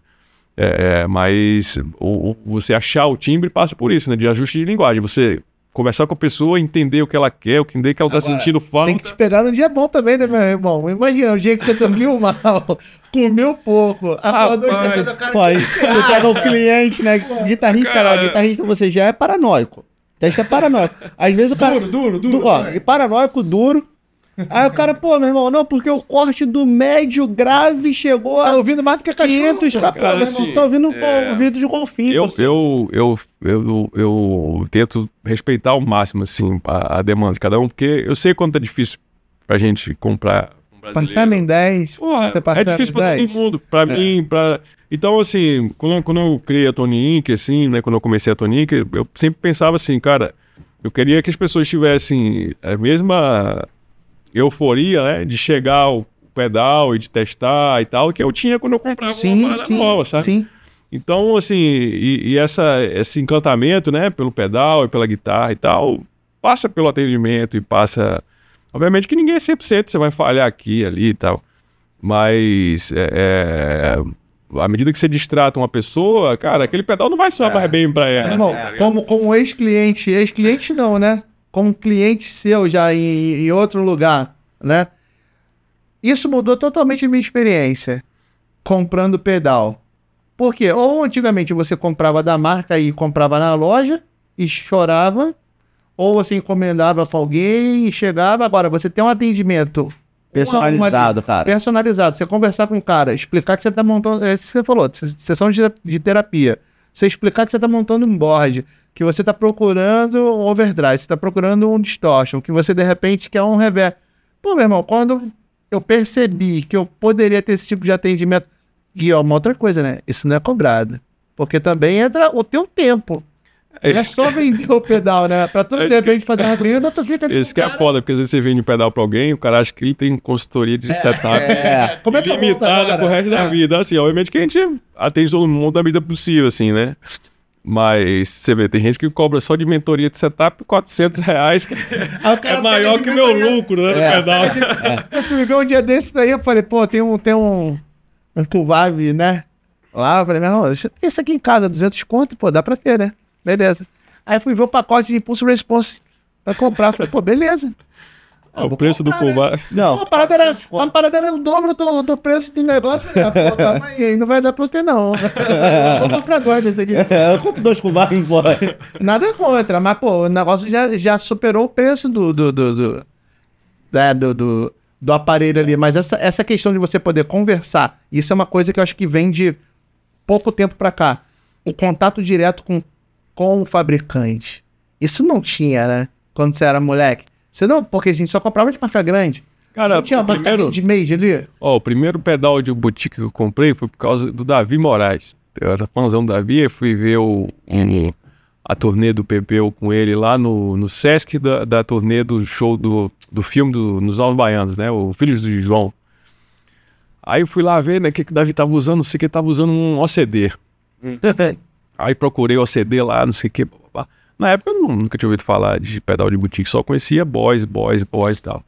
É, é, mas o, o, você achar o timbre passa por isso, né? De ajuste de linguagem. Você conversar com a pessoa, entender o que ela quer, entender que ela está sentindo falta. Tem que
esperar um dia bom também, né, meu irmão? Imagina, o dia que você dormiu mal, *laughs* comeu pouco, acordou ah, estressado, a cara... você pega o cliente, né? Guitarrista cara... lá, guitarrista você já é paranoico. Teste é paranoico. Às vezes o cara... Duro, duro, duro. ó, e paranoico, duro. Aí o cara, pô, meu irmão, não, porque o corte do médio grave chegou tá a. Tá ouvindo mais do que cachorro. 500 cara, cara, meu irmão, assim, tá ouvindo é...
ouvido de golfinho. Eu, assim. eu, eu, eu, eu, tento respeitar ao máximo, assim, a, a, demanda de cada um, porque eu sei quanto é difícil pra gente comprar.
Um parcela em 10, Porra, você É difícil pra 10? todo mundo,
pra é. mim, pra. Então, assim, quando, quando eu criei a Tony Inc., assim, né, quando eu comecei a Tony Inc., eu sempre pensava assim, cara, eu queria que as pessoas tivessem a mesma euforia, né? De chegar ao pedal e de testar e tal, que eu tinha quando eu comprava sim, uma sim, nova, sabe? Sim. Então, assim, e, e, essa, esse encantamento, né, pelo pedal e pela guitarra e tal, passa pelo atendimento e passa. Obviamente que ninguém é 100%, você vai falhar aqui, ali e tal. Mas é, é, à medida que você distrata uma pessoa, cara, aquele pedal não vai soar é. mais bem pra ela. Irmão, assim, tá
como, como ex-cliente, ex-cliente não, né? com um cliente seu já em, em outro lugar, né? Isso mudou totalmente minha experiência comprando pedal. Porque ou antigamente você comprava da marca e comprava na loja e chorava, ou você encomendava com alguém e chegava. Agora você tem um atendimento personalizado, uma, uma, cara. Personalizado. Você conversar com o cara, explicar que você está montando, é isso que você falou, sessão de, de terapia você explicar que você está montando um board, que você está procurando um overdrive, você está procurando um distortion, que você de repente quer um reverb. Pô, meu irmão, quando eu percebi que eu poderia ter esse tipo de atendimento. E ó, é uma outra coisa, né? Isso não é cobrado. Porque também entra o teu tempo. É, é só vender o pedal, né? Pra todo é de repente fazer uma venda, eu tô
ali. *laughs* Isso que é né? foda, porque às vezes você vende um pedal pra alguém, o cara acha que ele tem consultoria de é, setup é.
Como é que limitada pro
resto da ah. vida. Assim, obviamente que a gente atende todo mundo da vida possível, assim, né? Mas você vê, tem gente que cobra só de mentoria de setup 400 reais, que *laughs* é maior que o meu lucro, né? É. Pedal. É.
Eu me um dia desse daí, eu falei, pô, tem um, tem um, um Vibe, né? Lá, eu falei, meu irmão, deixa esse aqui em casa, 200 conto, pô, dá pra ter, né? beleza. Aí fui ver o pacote de impulso response pra comprar. Falei, pô, beleza.
Ah, o preço comprar, do Pulmar. Né?
Não. a parada era, a parada era o dobro do, do preço de negócio. Falei, ah, não vai dar pra eu ter, não. Eu *laughs* vou comprar dois desse aqui. É, eu compro dois Pulmar e embora. Nada contra, mas, pô, o negócio já, já superou o preço do. do, do, do, né, do, do, do aparelho ali, mas essa, essa questão de você poder conversar, isso é uma coisa que eu acho que vem de pouco tempo para cá. O contato direto com com o fabricante. Isso não tinha, né? Quando você era moleque. Você não, porque a assim, gente só comprava de marca grande. Cara, não tinha primeiro,
de made ali. Ó, o primeiro pedal de boutique que eu comprei foi por causa do Davi Moraes. Eu era fãzão do Davi, fui ver o, um, a turnê do Pepeu com ele lá no, no Sesc da, da turnê do show do, do filme do, nos Alves Baianos, né? O Filhos do João. Aí eu fui lá ver, né, o que, que o Davi tava usando, não sei que ele tava usando um OCD. *laughs* Aí procurei o CD lá, não sei o que. Na época eu nunca tinha ouvido falar de pedal de boutique, só conhecia boys, boys, boys e tal.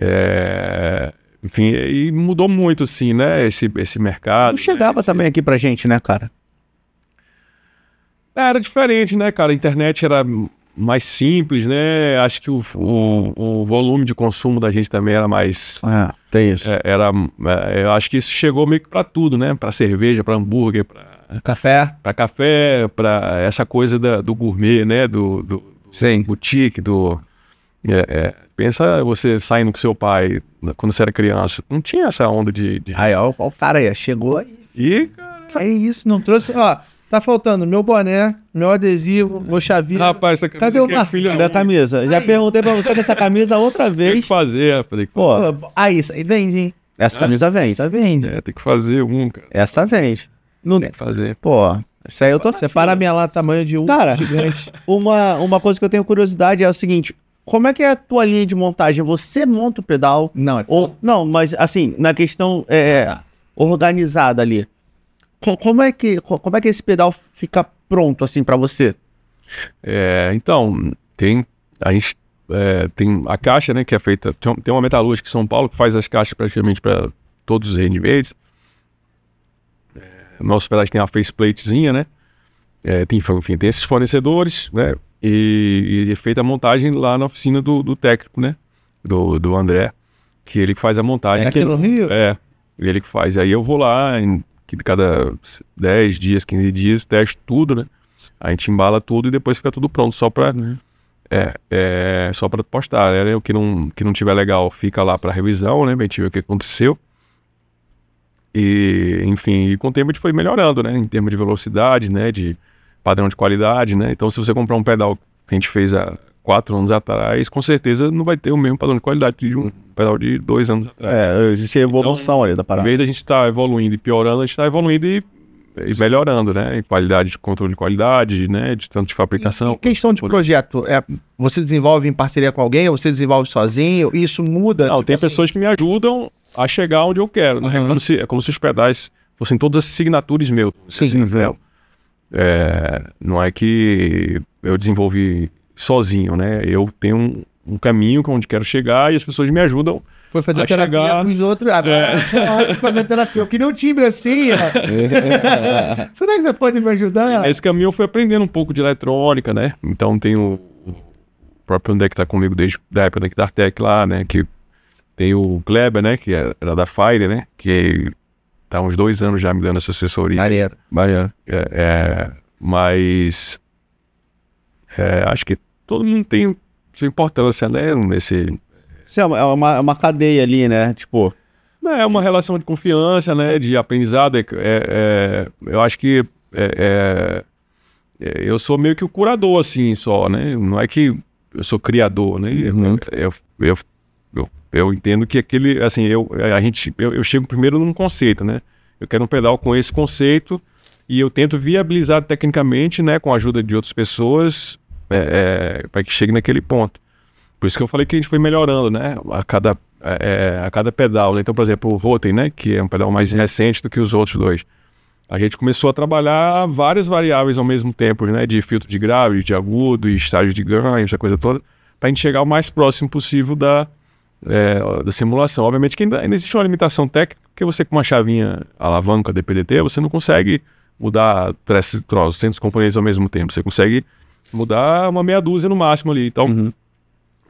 É... Enfim, e mudou muito, assim, né? Esse, esse mercado. Não né, chegava né? esse... também aqui pra gente, né, cara? É, era diferente, né, cara? A internet era mais simples, né? Acho que o, o, o volume de consumo da gente também era mais. É, tem isso. É, era, é, eu acho que isso chegou meio que pra tudo, né? Pra cerveja, pra hambúrguer, pra Café. Para café, para essa coisa da, do gourmet, né? Do, do, Sim. boutique, do. É, é. Pensa você saindo com seu pai quando você era criança. Não tinha essa onda de. de... Aí, ó, o cara aí, chegou aí. E. Cara...
É isso, não trouxe. Ó, tá faltando meu boné, meu adesivo, meu chavinho. Rapaz, essa camisa. É Cadê o Marcos? É da camisa. Aí. Já perguntei pra você dessa camisa outra vez. *laughs* Tem que fazer, falei. Pô, aí, isso aí vende, hein? Essa camisa vende. Essa vende. É, tem que fazer um, cara. Essa vende. Não tem que fazer. Pô, isso aí eu tô Separa a minha lá tamanho de um Cara, gigante. *laughs* Uma, uma coisa que eu tenho curiosidade é o seguinte. Como é que é a tua linha de montagem? Você monta o pedal? Não, é ou Não, mas assim, na questão é, tá. organizada ali. Como é, que, como é que esse pedal fica pronto assim para você?
É, então, tem a gente é, tem a caixa, né, que é feita tem uma metalúrgica em São Paulo que faz as caixas praticamente para todos os rendimentos nossa hospedagem tem uma faceplatezinha, né? É, tem, enfim, tem esses fornecedores, né? E, e, é feita a montagem lá na oficina do, do técnico, né? Do, do André, que ele faz a montagem. É aqui no Rio? É, ele que faz. Aí eu vou lá, em, cada 10 dias, 15 dias, testo tudo, né? A gente embala tudo e depois fica tudo pronto, só pra... Né? É, é, só para postar, né? O que não, que não tiver legal fica lá para revisão, né? A gente vê o que aconteceu. E, enfim, e com o tempo a gente foi melhorando, né? Em termos de velocidade, né? De padrão de qualidade, né? Então, se você comprar um pedal que a gente fez há quatro anos atrás, com certeza não vai ter o mesmo padrão de qualidade de um pedal de dois anos atrás. É, existe então, evolução então, ali da parada. Em vez da gente estar tá evoluindo e piorando, a gente está evoluindo e e melhorando, né? Em qualidade de controle de qualidade, né? De tanto de fabricação. E questão de projeto, é, você desenvolve em parceria com alguém, ou você desenvolve sozinho? Isso muda? Não, tipo tem assim... pessoas que me ajudam a chegar onde eu quero. Né? É, uhum. como se, é como se os pedais fossem todas as signaturas meus. Sim, assim, É, não é que eu desenvolvi sozinho, né? Eu tenho um, um caminho que onde quero chegar e as pessoas me ajudam. Foi fazer a terapia chegar... com os outros. Agora, é. *laughs* é fazer terapia. Eu queria um timbre assim. Ó. É. *laughs*
Será que você pode me ajudar?
Esse caminho eu fui aprendendo um pouco de eletrônica, né? Então tem o, próprio próprio André que tá comigo desde da época da Guitar Tech lá, né? Que tem o Kleber, né? Que é, era da Fire, né? Que tá uns dois anos já me dando essa assessoria. Maneiro. Maneiro. É, é, mas é, acho que todo mundo tem sua importância, né? Nesse... Isso é uma, é é uma cadeia ali, né? Tipo... É uma relação de confiança, né? De aprendizado. é, eu acho que é, é, eu sou meio que o curador, assim, só, né? Não é que eu sou criador, né? Uhum. Eu, eu, eu, eu, eu entendo que aquele, assim, eu, eh, a gente, eu, eu chego primeiro num conceito, né? Eu quero um pedal com esse conceito e eu tento viabilizar tecnicamente, né, com a ajuda de outras pessoas, é, é, para que chegue naquele ponto. Por isso que eu falei que a gente foi melhorando, né, a cada, é, a cada pedal. Né? Então, por exemplo, o Roten, né, que é um pedal mais recente do que os outros dois, a gente começou a trabalhar várias variáveis ao mesmo tempo, né, de filtro de grave, de agudo, estágio de ganho, essa coisa toda, para a gente chegar o mais próximo possível da é, da simulação. Obviamente que ainda, ainda, existe uma limitação técnica, porque você com uma chavinha alavanca DPDT, você não consegue mudar 300 componentes ao mesmo tempo. Você consegue mudar uma meia dúzia no máximo ali. Então, uhum.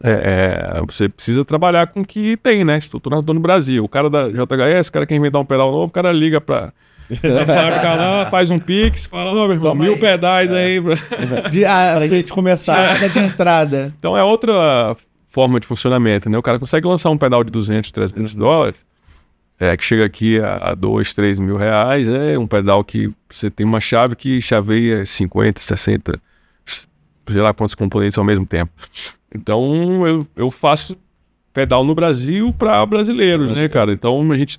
é, é, você precisa trabalhar com o que tem, né? Estruturador no Brasil. O cara da JHS, o cara quer inventar um pedal novo, o cara liga para Lá, *laughs* faz um pix, fala, meu irmão, Toma mil aí. pedais é. aí. Pra... De, ah, pra gente começar, é. *laughs* de entrada. Então é outra forma de funcionamento, né? O cara consegue lançar um pedal de 200, 300 dólares, é, que chega aqui a, a 2, 3 mil reais, é um pedal que você tem uma chave que chaveia 50, 60, sei lá quantos componentes ao mesmo tempo. Então, eu, eu faço pedal no Brasil para brasileiros, né, cara? Então, a gente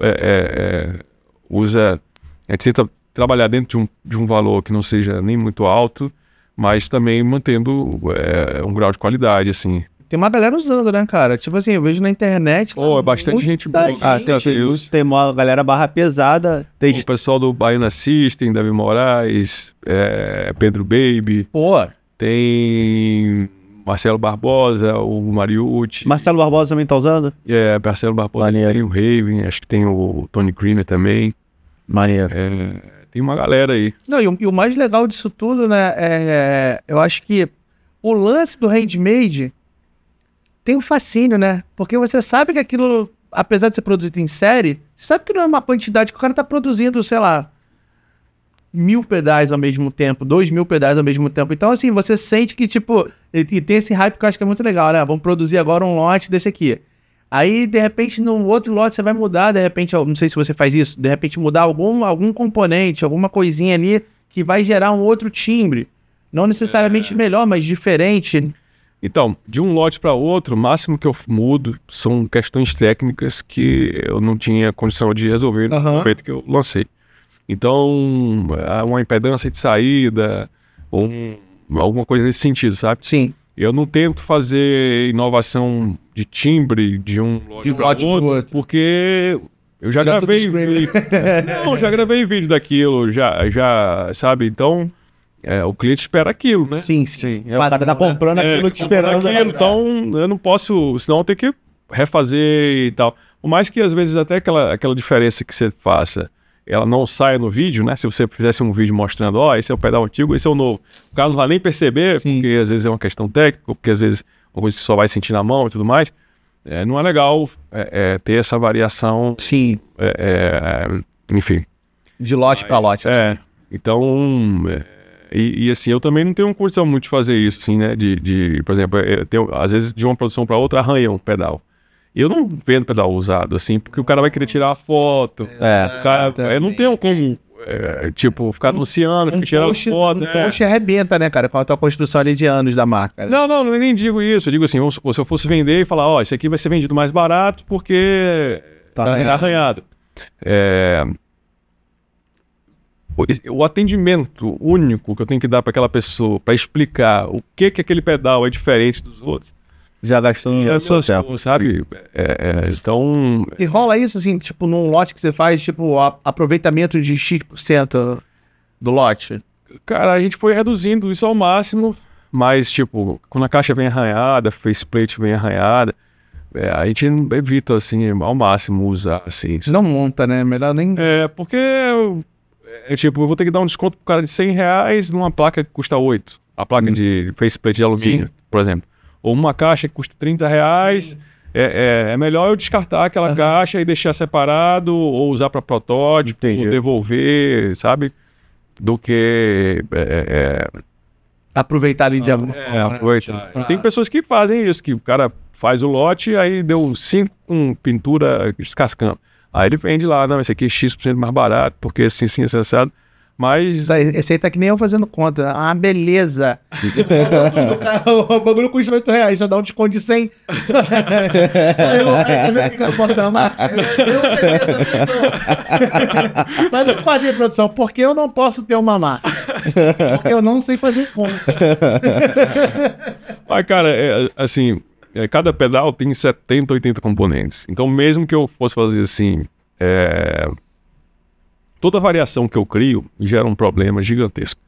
é, é, é, usa... A gente tenta trabalhar dentro de um, de um valor que não seja nem muito alto, mas também mantendo é, um grau de qualidade, assim.
Tem uma galera usando, né, cara? Tipo assim, eu vejo na internet. Pô, oh, é bastante muita gente boa. Ah, tem, tem, tem uma galera barra pesada.
Tem... O pessoal do Baiana System, Davi Moraes, é, Pedro Baby. Pô. Tem Marcelo Barbosa, o Mariucci. Marcelo Barbosa também tá usando? É, Marcelo Barbosa. Maneiro. Tem o Raven, acho que tem o Tony Creamer também. Maneiro. É, tem uma galera aí.
Não, e o, e o mais legal disso tudo, né, é, eu acho que o lance do handmade tem um fascínio, né? Porque você sabe que aquilo, apesar de ser produzido em série, sabe que não é uma quantidade que o cara tá produzindo, sei lá, mil pedais ao mesmo tempo, dois mil pedais ao mesmo tempo. Então, assim, você sente que, tipo, e, e tem esse hype que eu acho que é muito legal, né? Vamos produzir agora um lote desse aqui. Aí, de repente, no outro lote você vai mudar, de repente, não sei se você faz isso, de repente mudar algum, algum componente, alguma coisinha ali que vai gerar um outro timbre. Não necessariamente é. melhor, mas diferente.
Então, de um lote para outro, o máximo que eu mudo são questões técnicas que eu não tinha condição de resolver no uhum. momento que eu lancei. Então, é uma impedância de saída, ou um, alguma coisa nesse sentido, sabe? Sim. Eu não tento fazer inovação de timbre de um lote para outro, outro, porque eu já, já gravei. *laughs* Não, já gravei vídeo daquilo, já, já, sabe? Então, é, o cliente espera aquilo, né? Sim, sim. sim é o cara tá comprando é, aquilo é, que esperando. Aquilo, então, eu não posso, senão eu tenho que refazer e tal. Por mais que às vezes até aquela, aquela diferença que você faça, ela não saia no vídeo, né? Se você fizesse um vídeo mostrando, ó, oh, esse é o pedal antigo, esse é o novo. O cara não vai nem perceber, sim. porque às vezes é uma questão técnica, porque às vezes é uma coisa que só vai sentir na mão e tudo mais. É, não é legal é, é ter essa variação. Sim. enfim. De lote para lote. É. Então. E, e, assim, eu também não tenho condição muito de fazer isso, assim, né? De, de por exemplo, é, tenho, às vezes de uma produção para outra arranha um pedal. Eu não vendo pedal usado, assim, porque o cara vai querer tirar a foto. É. é cara, eu não tenho como é, tipo, ficar anunciando, um, tirar post, foto. Um né? arrebenta,
né, cara, com a tua construção ali de anos da marca. Né?
Não, não, eu nem digo isso. Eu digo assim, se eu fosse vender e falar, ó, oh, esse aqui vai ser vendido mais barato porque tá, tá arranhado. arranhado. É, o atendimento único que eu tenho que dar para aquela pessoa, para explicar o que que aquele pedal é diferente dos outros. Já gastou no é, tempo. Sabe? É, é, então.
E rola isso, assim, tipo, num lote que você faz, tipo, a, aproveitamento de X%
do lote? Cara, a
gente foi reduzindo
isso ao máximo, mas, tipo, quando a caixa vem arranhada, faceplate vem arranhada, é, a gente evita, assim, ao máximo usar, assim. Não monta, né? Melhor nem. É, porque é, é tipo, eu vou ter que dar um desconto pro cara de 100 reais numa placa que custa 8. A placa hum. de faceplate de alumínio, Sim. por exemplo. Ou uma caixa que custa 30 reais. É, é, é, melhor eu descartar aquela uhum. caixa e deixar separado, ou usar para protótipo, Entendi. ou devolver, sabe? Do que. É, é, é. aproveitar ali de ah, forma. É, Né? Tem pessoas que fazem isso, que o cara faz o lote, aí deu cinco com pintura descascando. Aí ele vende lá, não, esse aqui é X% mais barato, porque assim, assim, sensado. Mas. Esse
aí tá que nem eu fazendo conta. Ah, beleza. *laughs* o bagulho custa 8 reais, só dá um desconto de 100. só eu. É, que eu posso amar? Eu, eu Mas eu a produção, porque eu não posso ter uma má.
Porque
eu não sei fazer
conta. Mas, cara, é, assim, é, cada pedal tem 70, 80 componentes. Então, mesmo que eu fosse fazer assim, é... toda variação que eu crio gera um problema gigantesco.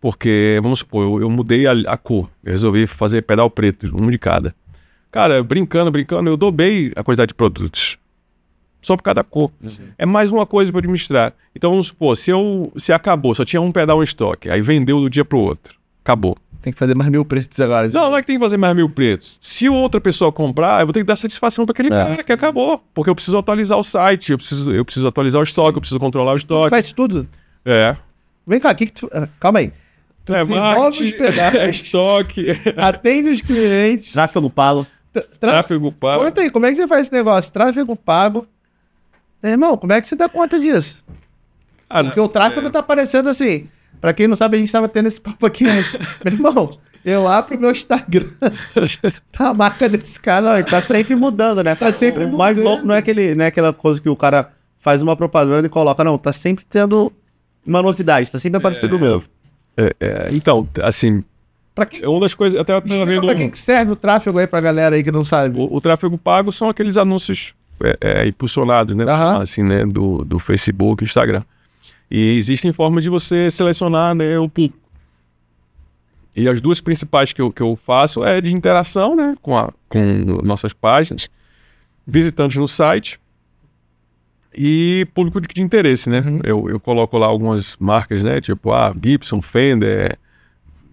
Porque, vamos supor, eu, eu mudei a, a, cor, eu resolvi fazer pedal preto, um de cada. Cara, brincando, brincando, eu dobrei a quantidade de produtos. Só por cada cor. Sim. Uhum. É mais uma coisa para administrar. Então, vamos supor, se, eu, se acabou, só tinha um pedal em estoque, aí vendeu do dia para o outro, acabou tem que fazer mais mil pretos agora. Não, não é que tem que fazer mais mil pretos. Se outra pessoa comprar, eu vou ter que dar satisfação para aquele é. cara que acabou. Porque eu preciso atualizar o site, eu preciso, eu preciso atualizar o estoque, eu preciso controlar o estoque. Tu faz tudo. É. Vem cá, que, que tu. Ah, calma aí. Tu é marketing, os pedaços. *laughs* É
estoque. Atende os clientes. Tráfego pago.
Tráfego pago. Conta
aí, como é que você faz esse negócio? Tráfego pago. Irmão, como é que você dá conta disso? Ah, Porque não, o tráfego é... tá aparecendo assim. Para quem não sabe, a gente estava tendo esse papo aqui antes. Meu irmão, eu abro meu Instagram. *laughs* tá a marca desse cara, ó, tá sempre mudando, né? Tá sempre. Mudando. Tá mais louco não é, aquele, né, aquela coisa que o cara faz uma propaganda e coloca, não. Tá sempre tendo uma novidade, tá sempre aparecendo é. o mesmo.
É, é, então, assim. Pra que... Uma das coisas. Até eu Pra quem que serve o tráfego aí pra galera aí que não sabe? O, o tráfego pago são aqueles anúncios é, é impulsionados, né? Uhum. Assim, né? Do, do Facebook, Instagram. E existem formas de você selecionar né, o público. E as duas principais que eu, que eu faço é de interação né, com, a, com nossas páginas, visitantes no site e público de, de interesse, né? Uhum. Eu, eu coloco lá algumas marcas, né? Tipo, ah, Gibson, Fender,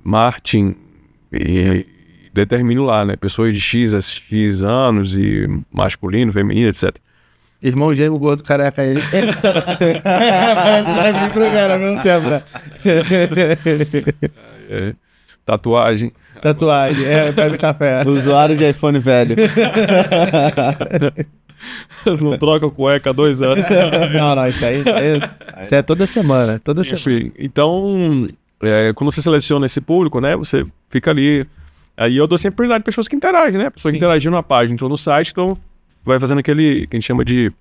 Martin, e determino lá, né? Pessoas de X a X anos e masculino, feminino, etc. Irmão gêmeo, gordo, careca, ele. *laughs*
mas vai vir pro cara ao mesmo tempo. Né?
É, é. Tatuagem. Tatuagem, é, bebe café. Usuário de iPhone velho. *laughs* Não troca cueca há dois anos. Não, não, isso aí, isso aí, isso é toda semana. Toda Enfim, semana. Então, é, quando você seleciona esse público, né? Você fica ali. Aí eu dou sempre prioridade para pessoas que interagem, né? Pessoa que interagiu na página, entrou no site, então vai fazendo aquele que a gente chama de,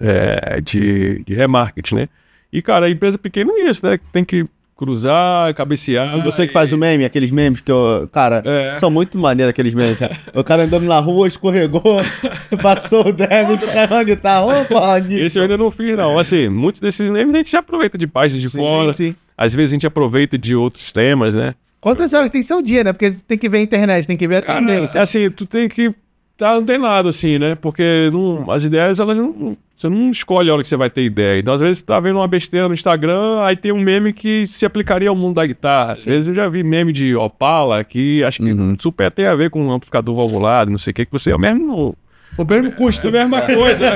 é, de, de remarketing, né? E, cara, a empresa pequena é isso, né? Tem que cruzar, cabecear. Você que faz o meme, aqueles memes que eu. Cara, é. são muito maneiros aqueles memes, cara. O cara andando
na rua, escorregou, *laughs* passou o débito, caiu na guitarra. Tá?
Opa, Nico. Esse eu ainda não fiz, não. Assim, muitos desses memes a gente já aproveita de páginas de fora. Às vezes a gente aproveita de outros temas, né?
Quantas horas tem seu dia, né? Porque tem que ver a internet, tem que ver a tendência.
Cara, assim, tu tem que tá, não tem nada assim, né? Porque não, as ideias, elas não, você não escolhe a hora que você vai ter ideia. Então, às vezes, você tá vendo uma besteira no Instagram, aí tem um meme que se aplicaria ao mundo da guitarra. Às vezes, eu já vi meme de Opala, que acho que uhum. super tem a ver com um amplificador valvulado, não sei o que, que você é o mesmo não, o mesmo custo. É, a mesma coisa,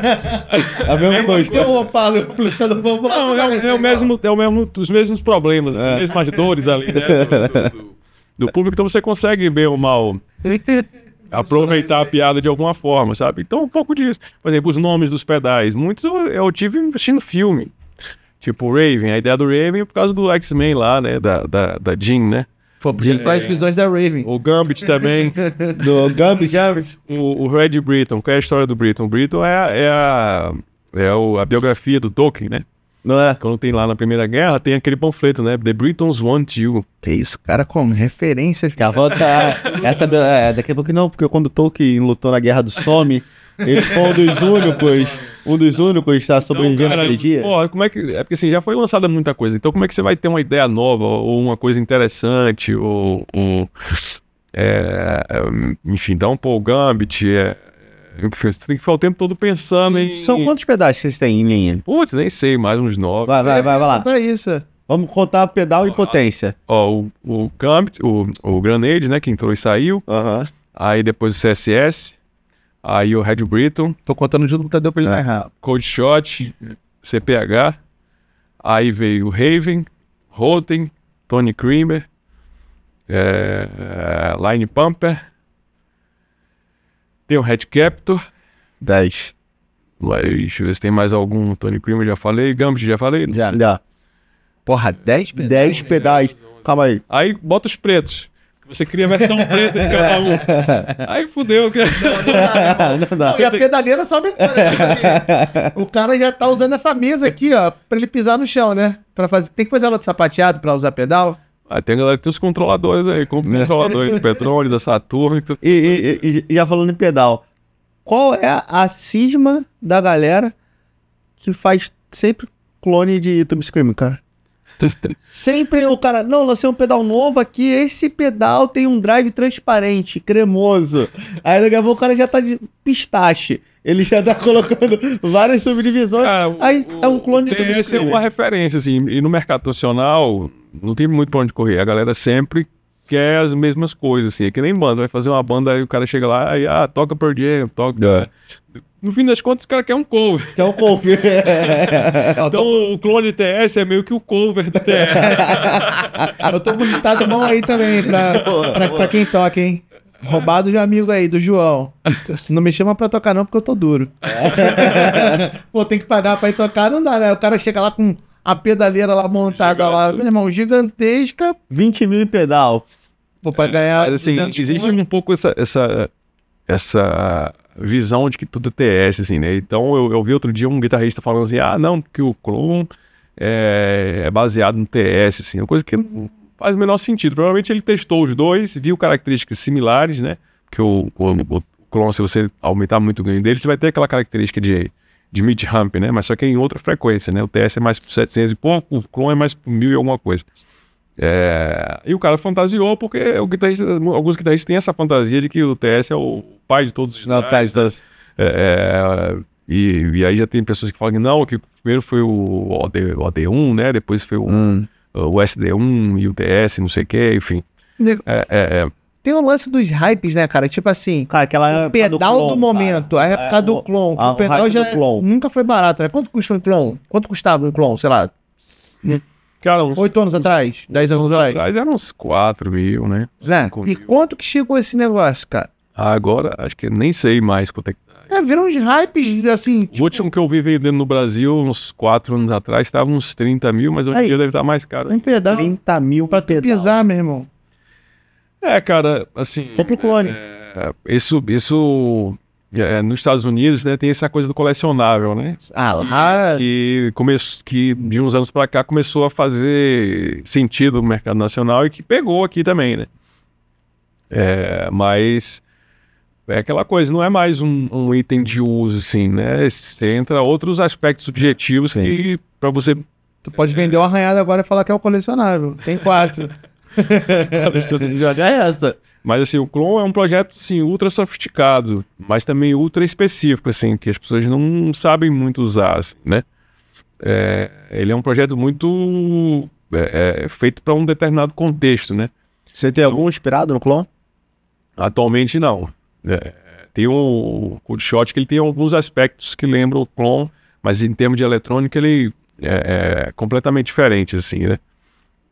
A mesma é, coisa. Tem né? *laughs* o
Opala e amplificador valvulado. Não, é, é, o
mesmo, é o mesmo, os mesmos problemas, as é. mesmas dores ali, né? Do, do, do, do público, então você consegue bem ou mal aproveitar a piada de alguma forma, sabe? Então, um pouco disso. Por exemplo, os nomes dos pedais. Muitos eu, eu tive investindo filme. Tipo, Raven. A ideia do Raven é por causa do X-Men lá, né? Da, da, da Jean, né? Pô, podia é. visões da Raven. O Gambit também. *laughs* do Gambit. Gambit. O, o, Red Britton. Qual é a história do Britton? O Britton é, é, a, é, é a biografia do Tolkien, né? É, quando tem lá na Primeira Guerra, tem aquele panfleto, né? The Britons Want You. Que isso, cara, como referência. Fica tá, *laughs* Essa é, daqui a pouco não, porque quando Tolkien
lutou na Guerra do Some, ele foi um dos únicos, um dos únicos que está então, sobrevivendo então, aquele dia.
Pô, como é que. É porque assim, já foi lançada muita coisa. Então, como é que você vai ter uma ideia nova, ou uma coisa interessante, ou. ou é, é enfim, dá um Paul Gambit, é, você tem que ficar o tempo todo pensando Sim. São quantos pedaços vocês têm em linha? Putz, nem sei, mais uns nove. Vai, vai, vai, vai lá. Pra isso. Vamos contar pedal e potência. Ó, o, o Camp, o, o Grenade, né, que entrou e saiu. Uh -huh. Aí depois o CSS. Aí o Red Britton. Tô contando junto com o Tadeu pra ele é. errar. Cold Shot, CPH. Aí veio o Raven, Roten, Tony Creamer, é, é Line Pumper. Tem o Red Captor. 10. deixa eu ver se tem mais algum. Tony Creamer já falei. Gambit já falei? Já. já. Porra, 10 pedais? 10 pedais. Calma aí. Aí bota os pretos. Você cria a versão preta de cada um. *laughs* Aí fudeu. Cara. Não, dá, não, não. E é a
pedaleira só assim,
*laughs*
o cara já tá usando essa mesa aqui, ó, pra ele pisar no chão, né? Pra fazer... Tem que fazer ela de sapateado pra usar pedal?
Aí ah, tem a galera que tem os controladores aí, compra né? controladores do petróleo, da Saturno. Tu... E, e, e, já falando em pedal, qual é a cisma da galera que
faz sempre clone de YouTube Scream, cara? Sempre o cara, não, lancei um pedal novo aqui, esse pedal tem um drive transparente, cremoso. Aí daqui a pouco o cara já tá de pistache. Ele já tá colocando várias subdivisões. Cara, aí o, é um clone do Essa é uma é.
referência, assim. E no mercado nacional, não tem muito pra onde correr. A galera sempre quer é as mesmas coisas, assim. É que nem banda. Vai fazer uma banda, aí o cara chega lá e, ah, toca por dia toca... É. No fim das contas, o cara quer um cover. Quer um cover. *laughs* É. então, o clone TS é meio que o cover do TS. *laughs* eu tô
bonitado bom aí também, pra, *laughs* pra, pra quem toca, hein? Roubado de amigo aí, do João. Não me chama pra tocar não, porque eu tô duro. É. Pô, tem que pagar pra ir tocar, não dá, né? O cara chega lá com a pedaleira lá montada Gigante. lá, meu irmão, gigantesca. 20 mil em pedal.
É, ganhar. mas assim, existe um pouco essa, essa, essa visão de que tudo é TS, assim, né? Então eu, eu vi outro dia um guitarrista falando assim: ah, não, que o Clone é, é baseado no TS, assim, uma coisa que não faz o menor sentido. Provavelmente ele testou os dois, viu características similares, né? que o, o, o Clone, se você aumentar muito o ganho dele, você vai ter aquela característica de, de mid-hump, né? Mas só que é em outra frequência, né? O TS é mais por 700 e pouco, o Clone é mais por mil e alguma coisa. É... E o cara fantasiou porque guitarrista, alguns guitarristas têm essa fantasia de que o TS é o pai de todos os natais das. Né? É, é, e, e, aí já tem pessoas que falam que não, que primeiro foi o, OD, OD1, né? Depois foi o, hum. o SD1 e o TS, não sei o quê, enfim. É, é, é.
Tem o lance dos hypes, né, cara? Tipo assim, cara, aquela o pedal do, clon, do momento, cara. É, a época do clon. o, o pedal já clon nunca foi barato, né? Quanto custa um clon? Quanto custava um clon, sei lá? Cara, uns, Oito anos atrás? Dez anos atrás? atrás eram
uns quatro mil, né? Zé, e quanto que chegou esse negócio, cara? Agora, acho que nem sei mais quanto é que tá. é, viram uns hypes, assim. Tipo... O último que eu vi vendendo no Brasil, uns quatro anos atrás, estava uns 30 mil, mas hoje em dia deve estar tá mais caro. Um
pedal. 30 mil pra ter pesar, meu irmão.
É, cara, assim. Foi pro clone. É, é, isso, isso é, é, nos Estados Unidos, né, tem essa coisa do colecionável, né? Ah, lá. Que, começou, que de uns anos para cá começou a fazer sentido no mercado nacional e que pegou aqui também, né? É, mas é aquela coisa, não é mais um, um, item de uso, assim, né? Entra outros aspectos subjetivos Sim. que para você.
Tu pode vender um arranhado agora e falar que é um colecionável. Tem quatro. *laughs*
É, Joga é essa. Mas assim, o Clon é um projeto assim, ultra sofisticado, mas também ultra específico, assim, que as pessoas não sabem muito usar, assim, né? É, ele é um projeto muito é, é, feito para um determinado contexto, né? Você tem algum inspirado no Clon? Atualmente não. É, tem um, o Code Shot que ele tem alguns aspectos que lembram o Clon, mas em termos de eletrônica ele é, é completamente diferente, assim, né?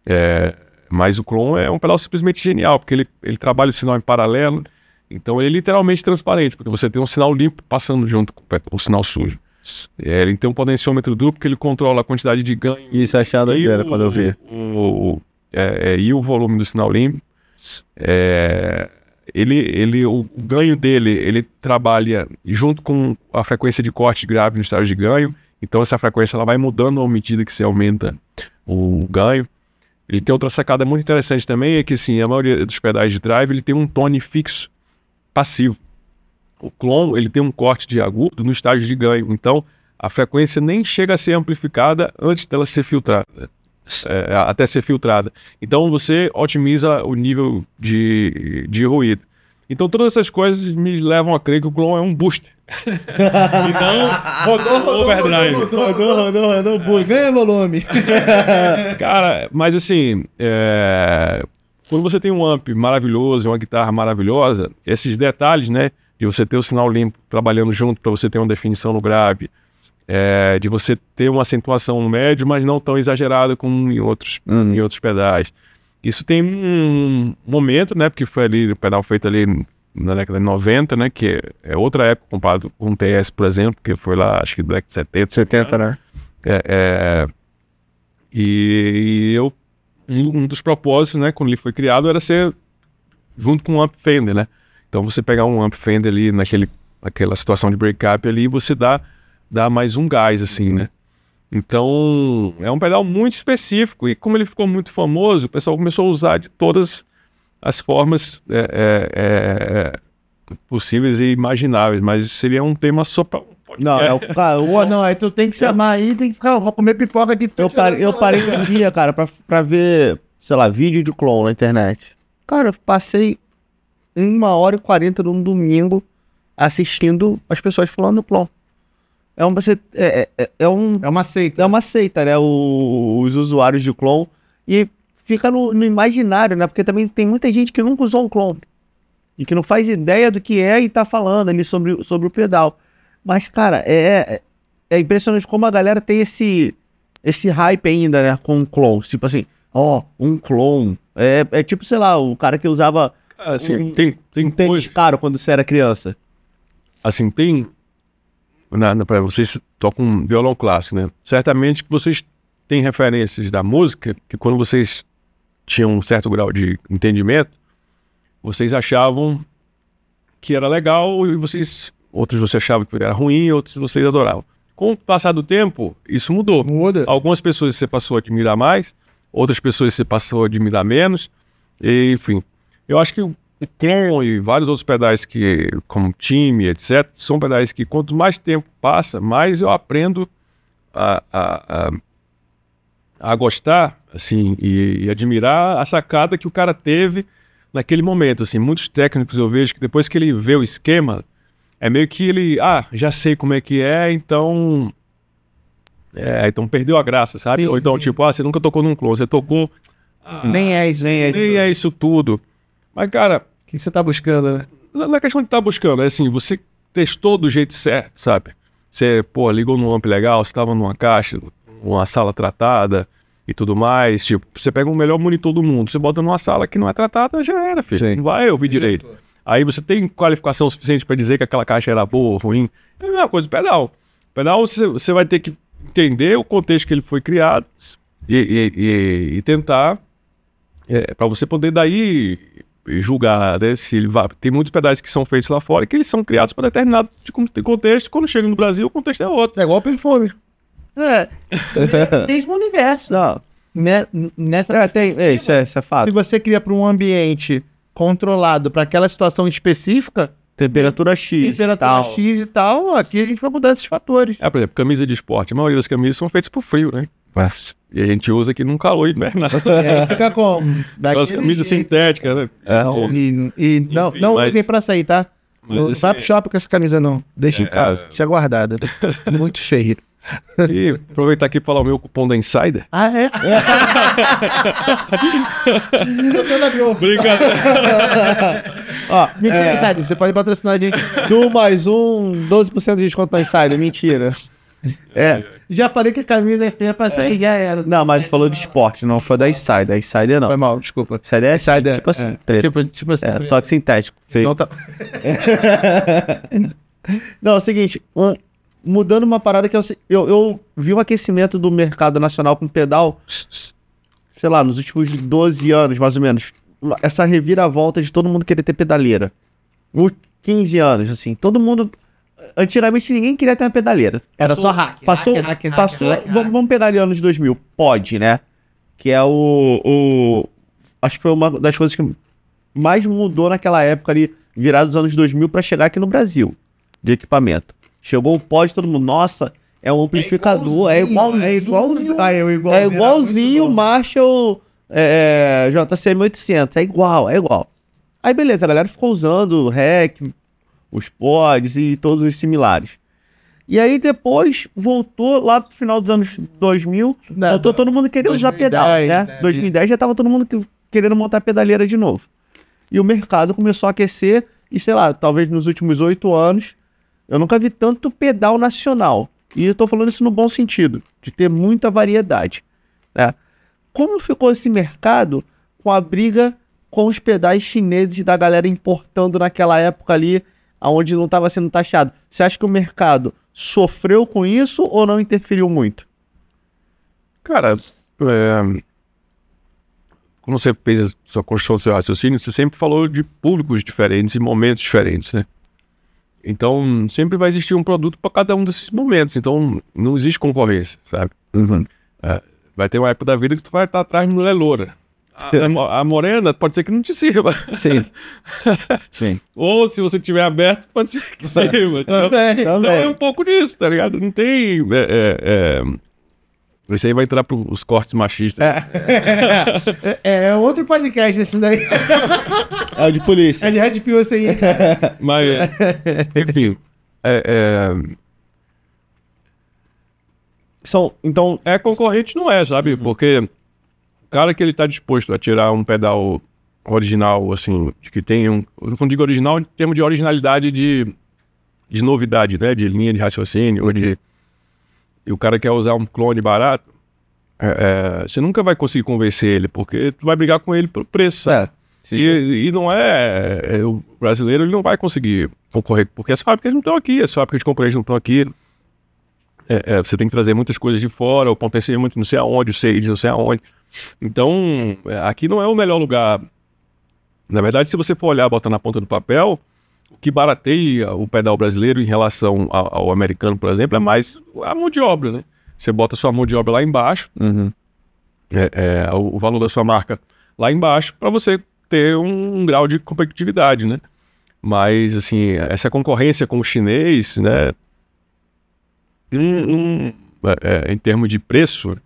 É, mas o Clone é um pedal simplesmente genial, porque ele, ele trabalha o sinal em paralelo, então ele é literalmente transparente, porque você tem um sinal limpo passando junto com o sinal sujo. É, ele tem um potenciômetro duplo que ele controla a quantidade de ganho. Isso é achado era quando eu vi. O, o, é, é, e o volume do sinal limpo. É, ele, ele, o ganho dele, ele trabalha junto com a frequência de corte grave no estágio de ganho. Então essa frequência ela vai mudando à medida que você aumenta o ganho. Ele tem outra sacada muito interessante também, é que sim a maioria dos pedais de drive ele tem um tone fixo, passivo. O clone ele tem um corte de agudo no estágio de ganho, então a frequência nem chega a ser amplificada antes dela ser filtrada, é, até ser filtrada. Então você otimiza o nível de, de ruído. Então todas essas coisas me levam a crer que o Clone é um booster. *laughs*
então, rodou, rodou, overdrive. Rodou, rodou, rodou, rodou, rodou é. ganha meu
*laughs* Cara, mas assim, é... quando você tem um amp maravilhoso, uma guitarra maravilhosa, esses detalhes, né, de você ter o sinal limpo trabalhando junto para você ter uma definição no grave, é, de você ter uma acentuação no médio, mas não tão exagerada como em outros, uhum. em outros pedais. Isso tem um momento, né? Porque foi ali, o pedal feito ali na década de 90, né? Que é outra época comparado com o TS, por exemplo, que foi lá, acho que Black de 70. 70, né? É, é, e, e, eu, um, dos propósitos, né? Quando ele foi criado, era ser junto com um amp Fender, né? Então você pegar um amp Fender ali naquele, naquela situação de breakup ali, você dá, dá mais um gás, assim, né? Então, é um pedal muito específico. E como ele ficou muito famoso, o pessoal começou a usar de todas as formas é, é, é, é possíveis e imagináveis. Mas seria um tema só para
não, é o cara, *laughs* não, aí tu tem que é. chamar aí, tem que ficar, eu vou comer pipoca aqui. Eu parei, eu parei um dia, cara, pra, pra ver, sei lá, vídeo de clown na internet. Cara, eu passei uma hora e quarenta num domingo assistindo as pessoas falando clown. É uma, é, é, é, é, um, é uma seita. É uma seita, né? O, os usuários de clone. E fica no, no, imaginário, né? Porque também tem muita gente que nunca usou um clone. E que não faz ideia do que é e tá falando ali sobre, sobre o pedal. Mas, cara, é, é, é impressionante como a galera tem esse, esse hype ainda, né? Com clon. Tipo assim, ó, um clone. É, é tipo, sei lá, o cara que usava. Assim, um, tem, tem um tênis caro quando você era criança.
Assim, tem para vocês tocam violão clássico, né? Certamente que vocês têm referências da música que quando vocês tinham um certo grau de entendimento, vocês achavam que era legal e vocês outros você achava que era ruim, outros vocês adoravam. Com o passar do tempo, isso mudou. Muda. Algumas pessoas você passou a admirar mais, outras pessoas você passou a admirar menos, e, enfim. Eu acho que e Clon e vários outros pedais que, como time, etc., são pedais que quanto mais tempo passa, mais eu aprendo a, a, a, a gostar, assim, e, e, admirar a sacada que o cara teve naquele momento, assim. Muitos técnicos eu vejo que depois que ele vê o esquema, é meio que ele, ah, já sei como é que é, então... É, então perdeu a graça, sabe? Sim, Ou então, sim. tipo, ah, você nunca tocou num clone, você tocou... Ah, nem é isso, nem é isso. Nem é isso tudo. Mas, cara. O que você tá buscando, né? Não é questão de tá buscando, é assim, você testou do jeito certo, sabe? Você, pô, ligou num amp legal, você tava numa caixa, uma sala tratada e tudo mais. Tipo, você pega o melhor monitor do mundo, você bota numa sala que não é tratada, já era, filho. Sim. Não vai ouvir direito. Aí você tem qualificação suficiente para dizer que aquela caixa era boa ou ruim. É a mesma coisa, pedal. Pedal, você, você vai ter que entender o contexto que ele foi criado e, e, e, e tentar é, para você poder daí julgar né, se ele vai. Tem muitos pedais que são feitos lá fora que eles são criados para determinado contexto. Quando chega no Brasil, o contexto é outro. É igual perfume. É.
*laughs* Mesmo universo. Não. Né, nessa. É, tem, é, isso, é, isso é fato. Se você cria para um ambiente controlado para aquela situação específica, Temperatura X.
Temperatura tal. X e tal, aqui a gente vai mudar esses fatores. É, por exemplo, camisa de esporte. A maioria das camisas são feitas pro frio, né? E a gente usa aqui num calor invernal. É, fica
com. *laughs*
Aquelas camisas sintéticas, né? É, então, e, e não, não usei usem pra sair, tá? Não vai pro shopping com essa camisa, não. Deixa é... em casa. Deixa guardada. *laughs* Muito cheio. E aproveitar aqui e falar o meu cupom da Insider. Ah, é? é. *laughs* Brincadeira.
Ó, mentira, é... Insider, você pode patrocinar a gente. Do mais um, 12% de desconto na Insider. Mentira. É. é, já falei que a camisa é feia pra é. sair, já era. Não, mas falou de esporte, não foi da Insider. A Insider não. Foi mal, desculpa. Insider é assim, Insider, tipo assim, é. preto. Tipo, tipo assim. É, só que sintético. Feio. Então tá... *laughs* não, é o seguinte, um, mudando uma parada que eu, eu, eu vi o um aquecimento do mercado nacional com pedal, sei lá, nos últimos 12 anos, mais ou menos. Essa reviravolta de todo mundo querer ter pedaleira. Uns 15 anos, assim, todo mundo Antigamente ninguém queria ter uma pedaleira. Era passou só hack. Passou, hack, hack, passou, hack, vamos, vamos pedalear nos 2000. Pode, né? Que é o, o. Acho que foi uma das coisas que mais mudou naquela época ali, virado dos anos 2000 para chegar aqui no Brasil, de equipamento. Chegou o pod, todo mundo, nossa, é um amplificador, é, é, é igualzinho. Ah, é igualzinho, é igualzinho, é igualzinho o Marshall é, é JCM800, é igual, é igual. Aí beleza, a galera ficou usando REC, os pods e todos os similares. E aí depois voltou lá pro final dos anos 2000, não, voltou todo mundo querendo 2010, usar pedal, né? né? 2010 já tava todo mundo querendo montar pedaleira de novo. E o mercado começou a aquecer e sei lá, talvez nos últimos oito anos eu nunca vi tanto pedal nacional. E eu tô falando isso no bom sentido, de ter muita variedade, né? Como ficou esse mercado com a briga com os pedais chineses da galera importando naquela época ali aonde não estava sendo taxado. Você acha que o mercado sofreu com isso ou não interferiu muito?
Cara, é... quando você fez sua construção, seu raciocínio, você sempre falou de públicos diferentes e momentos diferentes, né? Então, sempre vai existir um produto para cada um desses momentos. Então, não existe concorrência, sabe? Uhum. É, vai ter uma época da vida que tu vai estar atrás de mulher loura a, a, morena pode ser que não te sirva. Sim. *laughs* Sim. Ou se você tiver aberto, pode ser que sirva. Então, também, então é um pouco disso, tá ligado? Não tem. É, é, é Isso aí vai entrar para os cortes machistas. É.
é, é, outro podcast esse daí.
É de polícia. É de Red Pill esse aí. Mas, é, enfim. é, São, então... É concorrente, não é, sabe? Uhum. Porque cara que ele tá disposto a tirar um pedal original, assim, que tem um. Quando digo original, em termos de originalidade de, de novidade, né? De linha de raciocínio, uhum. de, e o cara quer usar um clone barato, é, é, você nunca vai conseguir convencer ele, porque tu vai brigar com ele pelo preço. É. E, e, não é, é, O brasileiro ele não vai conseguir concorrer, porque as fábricas não estão aqui, as fábricas de componentes não estão aqui. É, é, você tem que trazer muitas coisas de fora, o potencial muito não sei aonde, o não sei aonde. Então, é, aqui não é o melhor lugar. Na verdade, se você for olhar, botar na ponta do papel, o que barateia o pedal brasileiro em relação ao, ao americano, por exemplo, é mais a mão de obra, né? Você bota sua mão de obra lá embaixo, uhum. é, é, o valor da sua marca lá embaixo, para você ter um, um, grau de competitividade, né? Mas, assim, essa concorrência com o chinês, né? Hum, hum, é, é, em termos de preço,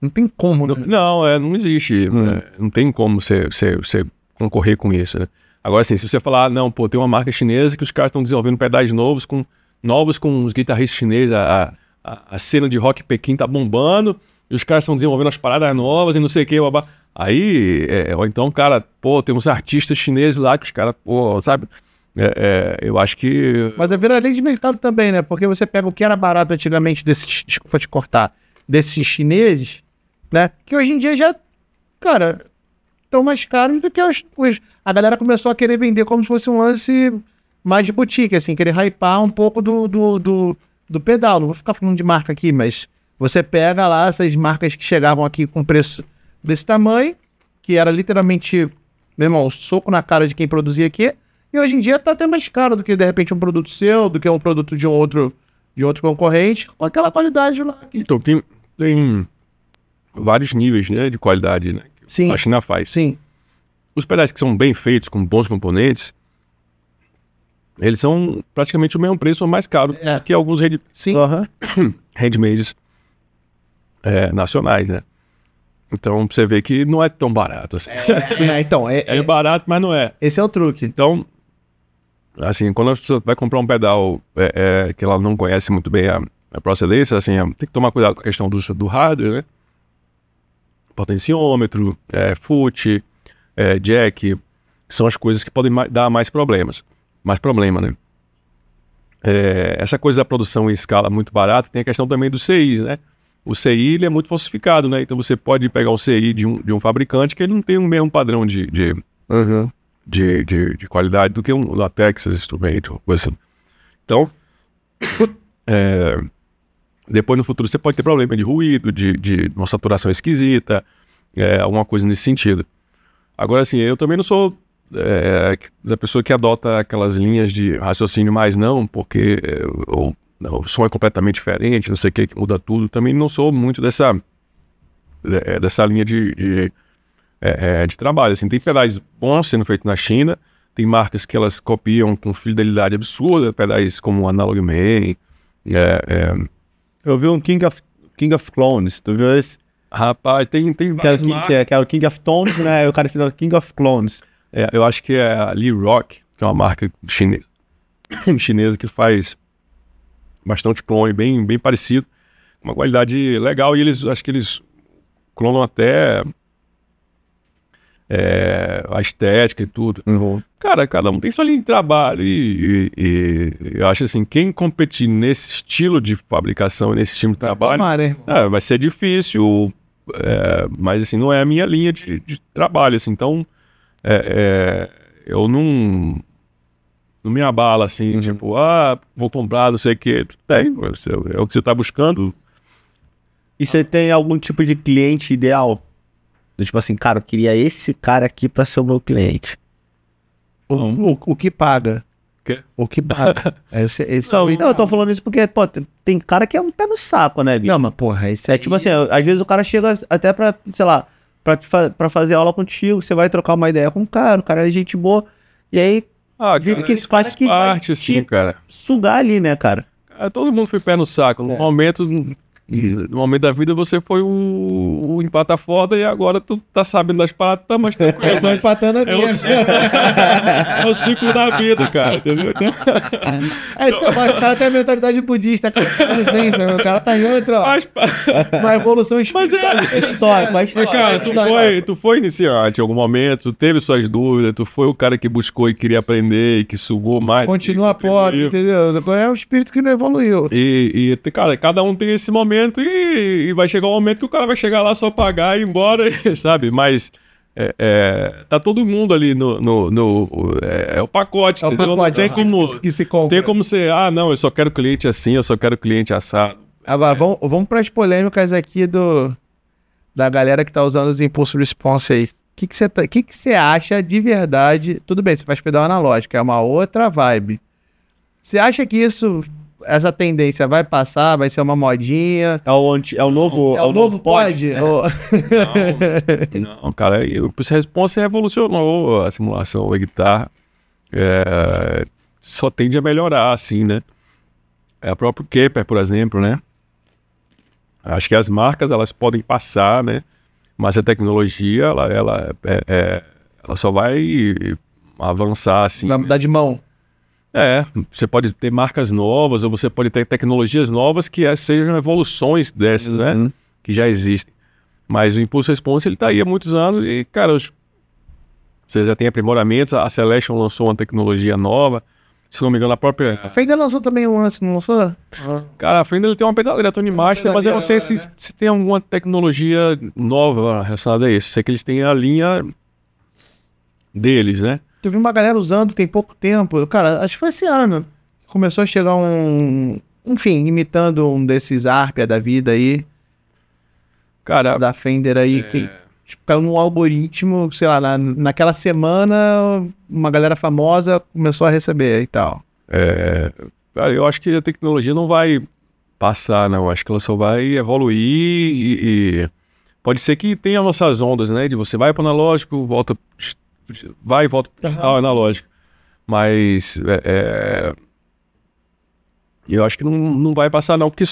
não tem como, né? Não, é, não existe. Hum. É, não tem como você, você, você concorrer com isso, né? Agora, assim, se você falar, ah, não, pô, tem uma marca chinesa que os caras estão desenvolvendo pedais novos com novos com os guitarristas chineses, a, a, a cena de rock Pequim tá bombando, e os caras estão desenvolvendo as paradas novas e não sei o que, babá. Aí, é, é ou então, cara, pô, tem uns artistas chineses lá que os caras, pô, sabe? É, é, eu acho que. Mas é vira lei de mercado também, né? Porque você pega o que era barato antigamente desses. Desculpa te cortar.
Desses chineses né? Que hoje em dia já, cara, estão mais caros do que os, os, A galera começou a querer vender como se fosse um lance mais de boutique, assim, querer hypar um pouco do, do, do, do pedal. Não vou ficar falando de marca aqui, mas você pega lá essas marcas que chegavam aqui com preço desse tamanho, que era literalmente, meu irmão, soco na cara de quem produzia aqui. E hoje em dia tá até mais caro do que, de repente, um produto seu, do que um produto de um outro, de outro concorrente, com aquela qualidade lá.
Então, tem, tem vários níveis né, de qualidade né, que Sim. a China faz. Sim. Os pedais que são bem feitos, com bons componentes, eles são praticamente o mesmo preço ou mais caro é. que alguns hand... Sim. Uhum. *coughs* handmades é, nacionais, né? Então você vê que não é tão barato assim. É, é *laughs* então, é, é barato, mas não é. Esse é o truque. Então, assim, quando a pessoa vai comprar um pedal é, é, que ela não conhece muito bem a, a procedência, assim, é, tem que tomar cuidado com a questão do, do hardware, né? potenciômetro, é, foot, é, jack, são as coisas que podem ma dar mais problemas. Mais problema, né? É, essa coisa da produção em escala muito barata tem a questão também do CI, né? O CI ele é muito falsificado, né? Então você pode pegar um CI de um, de um fabricante que ele não tem o mesmo padrão de, de, uhum. de, de, de, qualidade do que um latex, instrumento, coisa assim. Então, *clears throat* é, depois, no futuro, você pode ter problema de ruído, de, de uma saturação esquisita, é, alguma coisa nesse sentido. Agora, assim, eu também não sou é, da pessoa que adota aquelas linhas de raciocínio mais não, porque ou, não, o som é completamente diferente, não sei o que, que muda tudo. Também não sou muito dessa, é, é, dessa linha de, de, é, é, de trabalho. Assim, tem pedais bons sendo feitos na China, tem marcas que elas copiam com fidelidade absurda, pedais como o Analog Man, é, é eu vi um King of, King of Clones, tu viu esse? Rapaz, tem, tem vários. Que, que, é, que, é, o King of Tones, né? O cara o King of Clones. É, eu acho que é a Lee Rock, que é uma marca chinesa, *coughs* chinesa que faz bastante clone, bem, bem parecido. Uma qualidade legal. E eles, acho que eles clonam até é, a estética e tudo. Uhum. Cara, cada um tem sua linha de trabalho e, e, e, eu acho assim, quem competir nesse estilo de fabricação, nesse estilo de trabalho, Tomara, né? é, vai ser difícil, é, mas assim, não é a minha linha de, de trabalho, assim, então é, é, eu não não me abala assim, uhum. tipo, ah, vou comprar, não sei o que. Tem, é o que você está buscando.
E você tem algum tipo de cliente ideal? Do tipo assim, cara, eu queria esse cara aqui para ser o meu cliente. O, o, o que paga? O que paga? *laughs* É, esse, esse não, é não, eu tô falando isso porque, pô, tem, tem cara que é um pé no saco, né, bicho? Não, mas porra, isso é. Aí... tipo assim, às vezes o cara chega até pra, sei lá, pra, fa pra fazer aula contigo, você vai trocar uma ideia com o cara, o cara é gente boa.
E aí, ah, vive que que parte, vai assim, cara. sugar ali, né, cara? É, todo mundo foi pé no saco. É. No momento, e no momento da vida você foi o, o empata foda e agora tu tá sabendo das paradas, tá Eu tô
empatando a É o, ciclo, é
o ciclo da vida, cara, entendeu? Então,
é isso que eu gosto, o cara tem a mentalidade budista, cara. Licença, o cara tá em outro ó. Mas, uma evolução é- histórica. Mas é, história mas, cara, tu foi,
tu foi iniciante em algum momento, teve suas dúvidas, tu foi o cara que buscou e queria aprender e que sugou mais. Continua pobre, entendeu? É um espírito que não evoluiu. E, e cara, cada um tem esse momento momento e, e, vai chegar um momento que o cara vai chegar lá só pagar e ir embora, *laughs* sabe? Mas é, é, tá todo mundo ali no. no, no é, é, o pacote, é o entendeu? pacote tem né? como, que se compra. Tem como ser, ah, não, eu só quero cliente assim, eu só quero cliente assado.
Agora, é. vamos, vamos para as polêmicas aqui do, da galera que tá usando os impulso response aí. O que você que que, tá, que acha de verdade? Tudo bem, você vai pedal analógico é uma outra vibe. Você acha que isso essa tendência vai passar, vai ser uma modinha. É o, anti, é o novo. É, é o, novo, novo
É. *laughs* Não, não, cara, o Response revolucionou a simulação da guitarra. É, só tende a melhorar, assim, né? É a própria Kepler, por exemplo, né? Acho que as marcas elas podem passar, né? Mas a tecnologia, ela, ela, é, é ela só vai avançar, assim. Vai mudar né? de mão. É, você pode ter marcas novas, ou você pode ter tecnologias novas que é, sejam evoluções dessas, né? uhum. né? Que já existem. Mas o impulso Response, ele está aí há muitos anos e, cara, os... você já tem aprimoramentos, a Selection lançou uma tecnologia nova, se não me engano, a própria... A
Fender lançou também um lance, não lançou? Uhum.
Cara, a Fender ele tem uma pedaleira Tony Master, mas eu não sei se, né? se tem alguma tecnologia nova relacionada a isso. Sei que eles têm a linha deles, né?
Eu vi uma galera usando tem pouco tempo. Cara, acho que foi esse ano. Começou a chegar um. Enfim, imitando um desses Arpia da vida aí. Cara. Da Fender aí. É... Que, tipo, caiu é num algoritmo, sei lá, na, naquela semana, uma galera famosa começou a receber e tal.
É. Cara, eu acho que a tecnologia não vai passar, não. Acho que ela só vai evoluir e. e... Pode ser que tenha nossas ondas, né? De você vai para o analógico, volta vai e volta pro digital, uhum. analógico. Mas é, é, eu acho que não, não vai passar não, porque,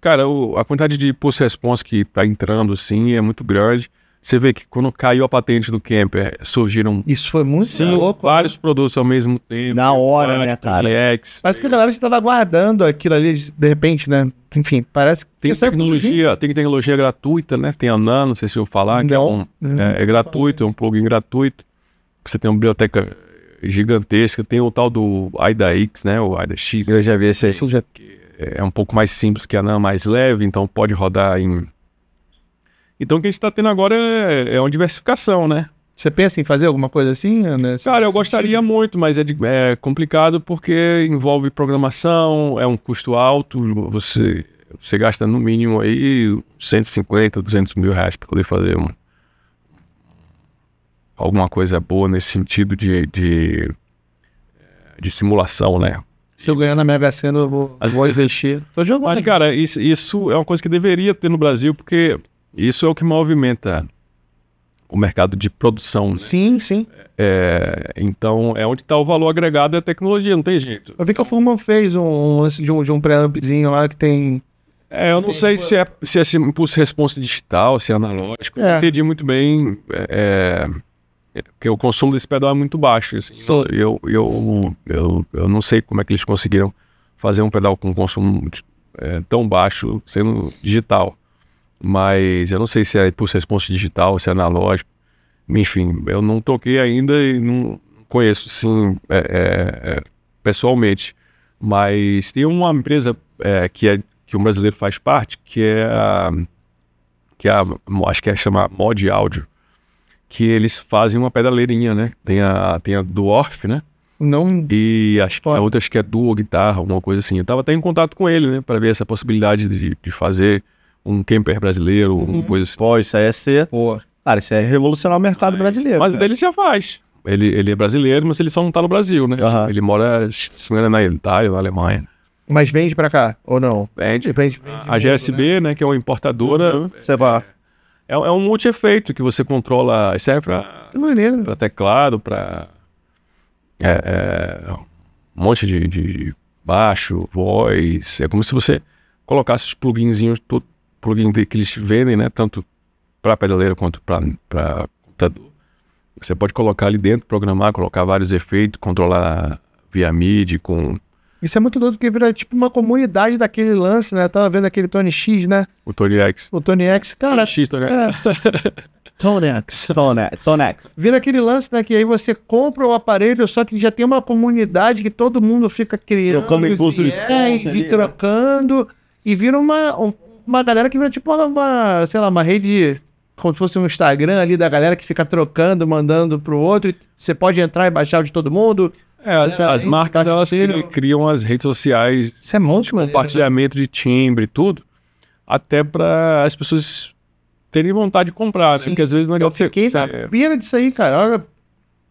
cara, o, a quantidade de post response que tá entrando, assim, é muito grande. Você vê que quando caiu a patente do Camper, surgiram... Isso foi muito sim, louco. Né? Vários né? produtos ao mesmo tempo. Na hora, né, cara? Lex,
parece que a galera estava aguardando aquilo ali, de repente, né? Enfim, parece que...
Tem é tecnologia, tem tecnologia gratuita, né? Tem a Nano, não sei se eu falar, não. que é, um, é, é gratuito, é um plugin gratuito que você tem uma biblioteca gigantesca, tem o tal do AIDA-X, né? O AIDA-X. Eu já vi esse aí. Isso é, é um pouco mais simples que a NAM, mais leve, então pode rodar em... Então o que a gente está tendo agora é, é uma diversificação, né? Você pensa em fazer alguma coisa assim? Né? Cara, eu gostaria muito, mas é, de, é, complicado porque envolve programação, é um custo alto, você, você gasta no mínimo aí 150, 200 mil reais para poder fazer uma, alguma coisa boa nesse sentido de, de, de simulação, né? Se eu ganhar na Mega Sena, eu vou, vou investir. *laughs* Tô jogando. Mas, cara, isso, isso, é uma coisa que deveria ter no Brasil, porque isso é o que movimenta o mercado de produção. Né? Sim, sim. É, então, é onde está o valor agregado é a tecnologia, não tem jeito. Eu vi que a Fórmula
fez um lance de um, de um preampzinho lá que tem
é, eu não sei se é, se é impulso resposta digital, se é analógico. É. Não entendi muito bem é, é porque o consumo desse pedal é muito baixo. Assim, eu, eu, eu, eu não sei como é que eles conseguiram fazer um pedal com consumo é, tão baixo sendo digital. Mas eu não sei se é por resposta digital, se é analógico. Enfim, eu não toquei ainda e não conheço, sim, é, é, é pessoalmente. Mas tem uma empresa é, que, é, que um brasileiro faz parte, que é a, que é a, acho que é chamar Mod Áudio que eles fazem uma pedaleirinha, né? Tem a, tem a Dwarf, né? Não. E acho que a outra acho que é duo guitarra, alguma coisa assim. Eu tava até em contato com ele, né? Pra ver essa possibilidade de, de fazer um camper brasileiro, uhum. alguma coisa assim. Pô, isso aí é ser. Pô. Cara, isso é revolucionar o mercado é, brasileiro. Mas cara. ele já faz. Ele, ele é brasileiro, mas ele só não tá no Brasil, né? Uhum. Ele mora, é na Itália, na Alemanha.
Mas vende pra cá, ou não?
Vende. vende, vende a, GSB, né? né? Que é uma importadora. Uhum. Você vai. É, é um multi-efeito que você controla. Serve pra, pra teclado, pra. É, é, um monte de, de, baixo, voz. É como se você colocasse os pluginzinhos, plugin que eles vendem, né? Tanto para pedaleiro quanto para computador. Você pode colocar ali dentro, programar, colocar vários efeitos, controlar via MIDI com isso
é muito doido, porque vira tipo uma comunidade daquele lance, né? Eu tava vendo aquele Tony X, né?
O Tony X.
O Tony X, cara. Tony X, Tony X. É. *laughs* Tony X. Tony X. Vira aquele lance, né? Que aí você compra o aparelho, só que já tem uma comunidade que todo mundo fica criando. Trocando impulsos. É, e né? trocando. E vira uma, uma galera que vira tipo uma, sei lá, uma rede como se fosse um Instagram ali da galera que fica trocando, mandando pro outro. Você pode entrar e baixar o de todo mundo.
É, as, então, as marcas tá elas criam... criam as redes sociais, Isso é monte, mano. Né? compartilhamento de timbre, tudo, até para as pessoas terem vontade de comprar, né? porque às vezes não é legal você. Fiquei na é. pira disso aí, cara. Olha,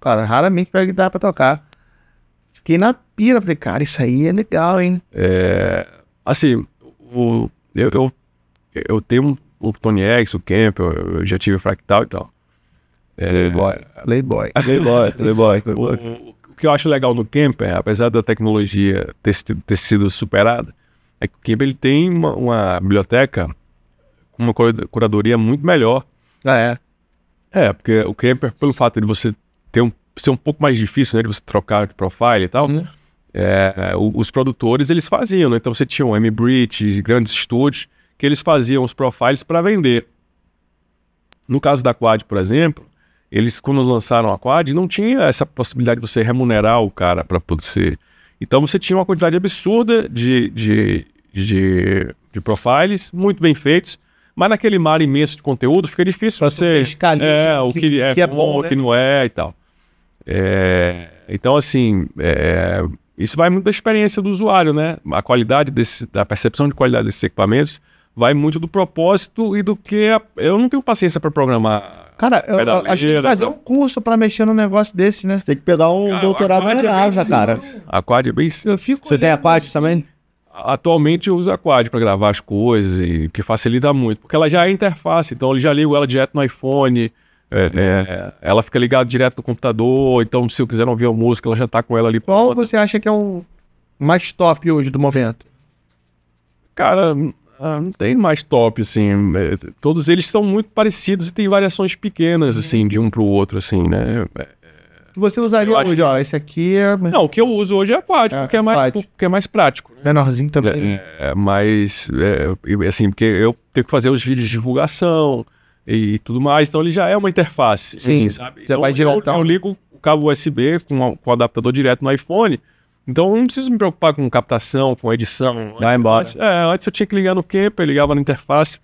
cara, raramente vai dar pra tocar. Fiquei na pira, falei, cara, isso aí é legal, hein?
É. Assim, o, eu, eu, eu tenho o Tony X, o Camp, eu, eu já tive o Fractal e tal. É, Playboy. Playboy. *laughs* Playboy, Playboy. Playboy. O, o que eu acho legal no Camper, apesar da tecnologia ter, ter sido superada, é que o Camper ele tem uma, uma biblioteca com uma curadoria muito melhor. Ah, é? É, porque o Camper, pelo fato de você ter um, ser um pouco mais difícil, né, de você trocar de profile e tal, hum. é, os produtores eles faziam, né? Então você tinha o M-Bridge, grandes estúdios, que eles faziam os profiles para vender. No caso da Quad, por exemplo, eles, quando lançaram a Quad, não tinha essa possibilidade de você remunerar o cara para poder. Então você tinha uma quantidade absurda de, de, de, de profiles, muito bem feitos, mas naquele mar imenso de conteúdo fica difícil pra você. Escalinho, é, o que, que é, que é bom, bom né? o que não é e tal. É, então, assim, é, isso vai muito da experiência do usuário, né? A qualidade desse, da percepção de qualidade desses equipamentos vai muito do propósito e do que. A... eu não tenho paciência para programar. Cara, eu, a gente tem que fazer então. um
curso para mexer num negócio desse, né? Tem que pegar um cara, doutorado é na NASA, é cara.
Aquário, é bem eu fico Você tem aquário assim. também? Atualmente eu uso a Quad para gravar as coisas, e, que facilita muito, porque ela já é interface, então eu já ligo ela direto no iPhone, é, é, ela fica ligada direto no computador, então se eu quiser ouvir a música, ela já tá com ela ali. Qual você acha que é o mais top hoje do momento? Cara, ah, não tem mais top, assim. É, todos eles são muito parecidos e tem variações pequenas, assim, de um pro outro, assim, né? É, é. Você usaria acho... hoje, ó, esse aqui é... Não, o que eu uso hoje é aquático, é, porque, é mais, aquático. porque é mais prático. Né? Menorzinho também. É, mas, é, assim, porque eu tenho que fazer os vídeos de divulgação e, tudo mais, então ele já é uma interface. Sim, assim, sabe? Você então, vai direto. Eu, eu ligo o cabo USB com, com o adaptador direto no iPhone... Então eu não preciso me preocupar com captação, com edição. Vai antes, embora. Antes, é, antes eu tinha que ligar no Camper, ligava na interface.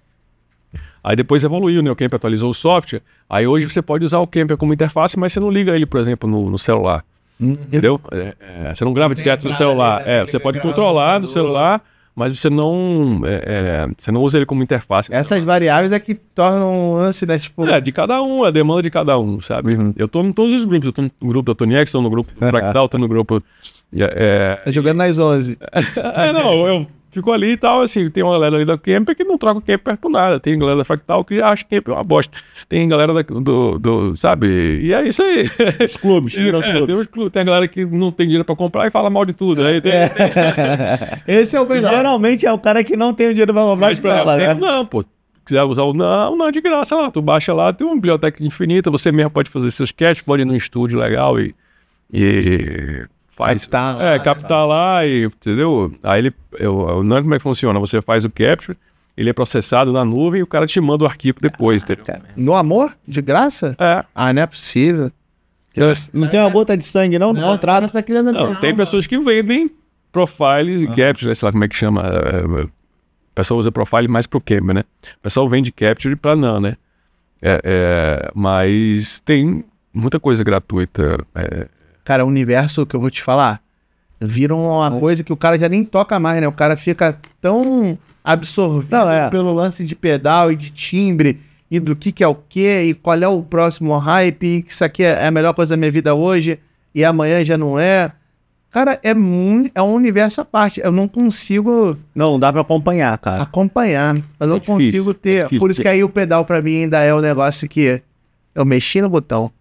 Aí depois evoluiu, né? O Camper atualizou o software. Aí hoje você pode usar o Camper como interface, mas você não liga ele, por exemplo, no, no celular. Hum, entendeu? É, é, você não grava direto no celular. É, você pode controlar no celular mas você não é, é, você não usa ele como interface. Né? Essas variáveis é que tornam o lance, né? Tipo... É, de cada um, a demanda de cada um, sabe? Uhum. Eu tô em todos os grupos. Eu tô no grupo da Tony X, tô no grupo do Fractal, tô no grupo... É, é tá jogando nas 11. *laughs* é, não, eu ficou ali e tal, assim, tem uma galera ali da Kemper que não troca Kemper por nada, tem galera da Fractal que acha que é uma bosta, tem galera da, do, do, sabe, e é isso aí. Os clubes, *laughs* é, os clubes. Tem, os clubes, tem a galera que não tem dinheiro pra comprar e fala mal de tudo, aí tem, é. *laughs* Esse é o pessoal. Geralmente é o cara que não tem o dinheiro pra comprar Mas, pra, fala, né? Não, pô, quiser usar o não, não, de graça lá, tu baixa lá, tem uma biblioteca infinita, você mesmo pode fazer seus sketches, pode ir num estúdio legal e... e faz. lá. É, captar lá e, entendeu? Aí ele, eu, eu, não é como é que funciona. Você faz o capture, ele é processado na nuvem e o cara te manda o arquivo depois, entendeu? No amor? De graça? É. Ah, não é possível.
Eu, não tem uma gota de sangue, não? Não, contrato está criando. Não, tem
pessoas que vendem profile, ah. capture, sei lá como é que chama. É, é, o pessoal usa profile mais pro camera, né? O pessoal vende capture para não, né? É, é, mas tem muita coisa gratuita. É, Cara, o universo que eu vou te falar viram uma coisa que o
cara já nem toca mais, né? O cara fica tão absorvido Não, é. pelo lance de pedal e de timbre e do que, que é o que e qual é o próximo hype, que isso aqui é a melhor coisa da minha vida hoje e amanhã já não é. Cara, é, muito, é um universo à parte. Eu não consigo. Não, dá pra acompanhar, cara. Acompanhar. É eu não difícil, consigo é ter. É por isso que aí o pedal pra mim ainda é um negócio que eu mexi no botão.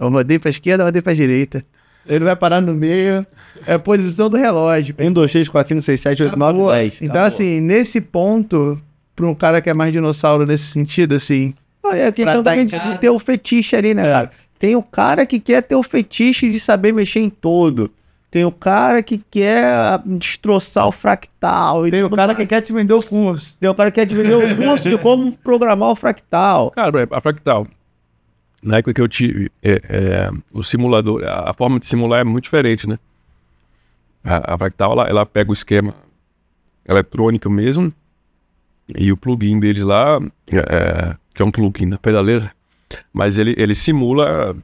Eu é rodei pra esquerda, rodei é pra direita. Ele vai parar no meio. É a posição do relógio. 1, 2, 3, 4, 5, 6, 7, 8, 9, 10. Então, assim, nesse ponto, pra um cara que é mais dinossauro nesse sentido, assim. É a questão é também de ter o fetiche ali, né, cara? Tem o cara que quer ter o fetiche de saber mexer em todo. Tem o cara que quer ah, destroçar o fractal. Tem o cara que quer te vender o curso. Tem o cara que quer te vender o curso de
como programar o fractal. Cara, a fractal, na época que eu tive, é, é, o simulador, a, a, forma de simular é muito diferente, né? A, a Fractal, ela, ela, pega o esquema eletrônico mesmo e o plugin deles lá, é, é, que é um plugin na pedaleira, mas ele, ele simula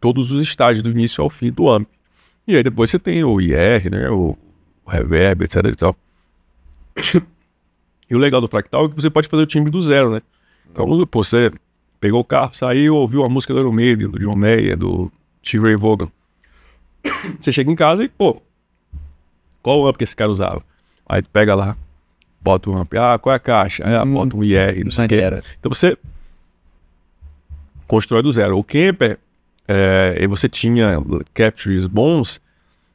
todos os estágios do início ao fim do AMP. E aí depois você tem o IR, né? O, o reverb, etc e tal. *coughs* E o legal do Fractal é que você pode fazer o timbre do zero, né? Então, pô, você Pegou o carro, saiu, ouviu a música do Iron do John Mayer, do T. Ray Vaughan. *coughs* Você chega em casa e, pô, qual o amp que esse cara usava? Aí tu pega lá, bota o amp. Ah, qual é a caixa? Ah, hum, bota um IR, não sei o que. Era. Então você constrói do zero. O Kemper, é, eh, e você tinha captures bons,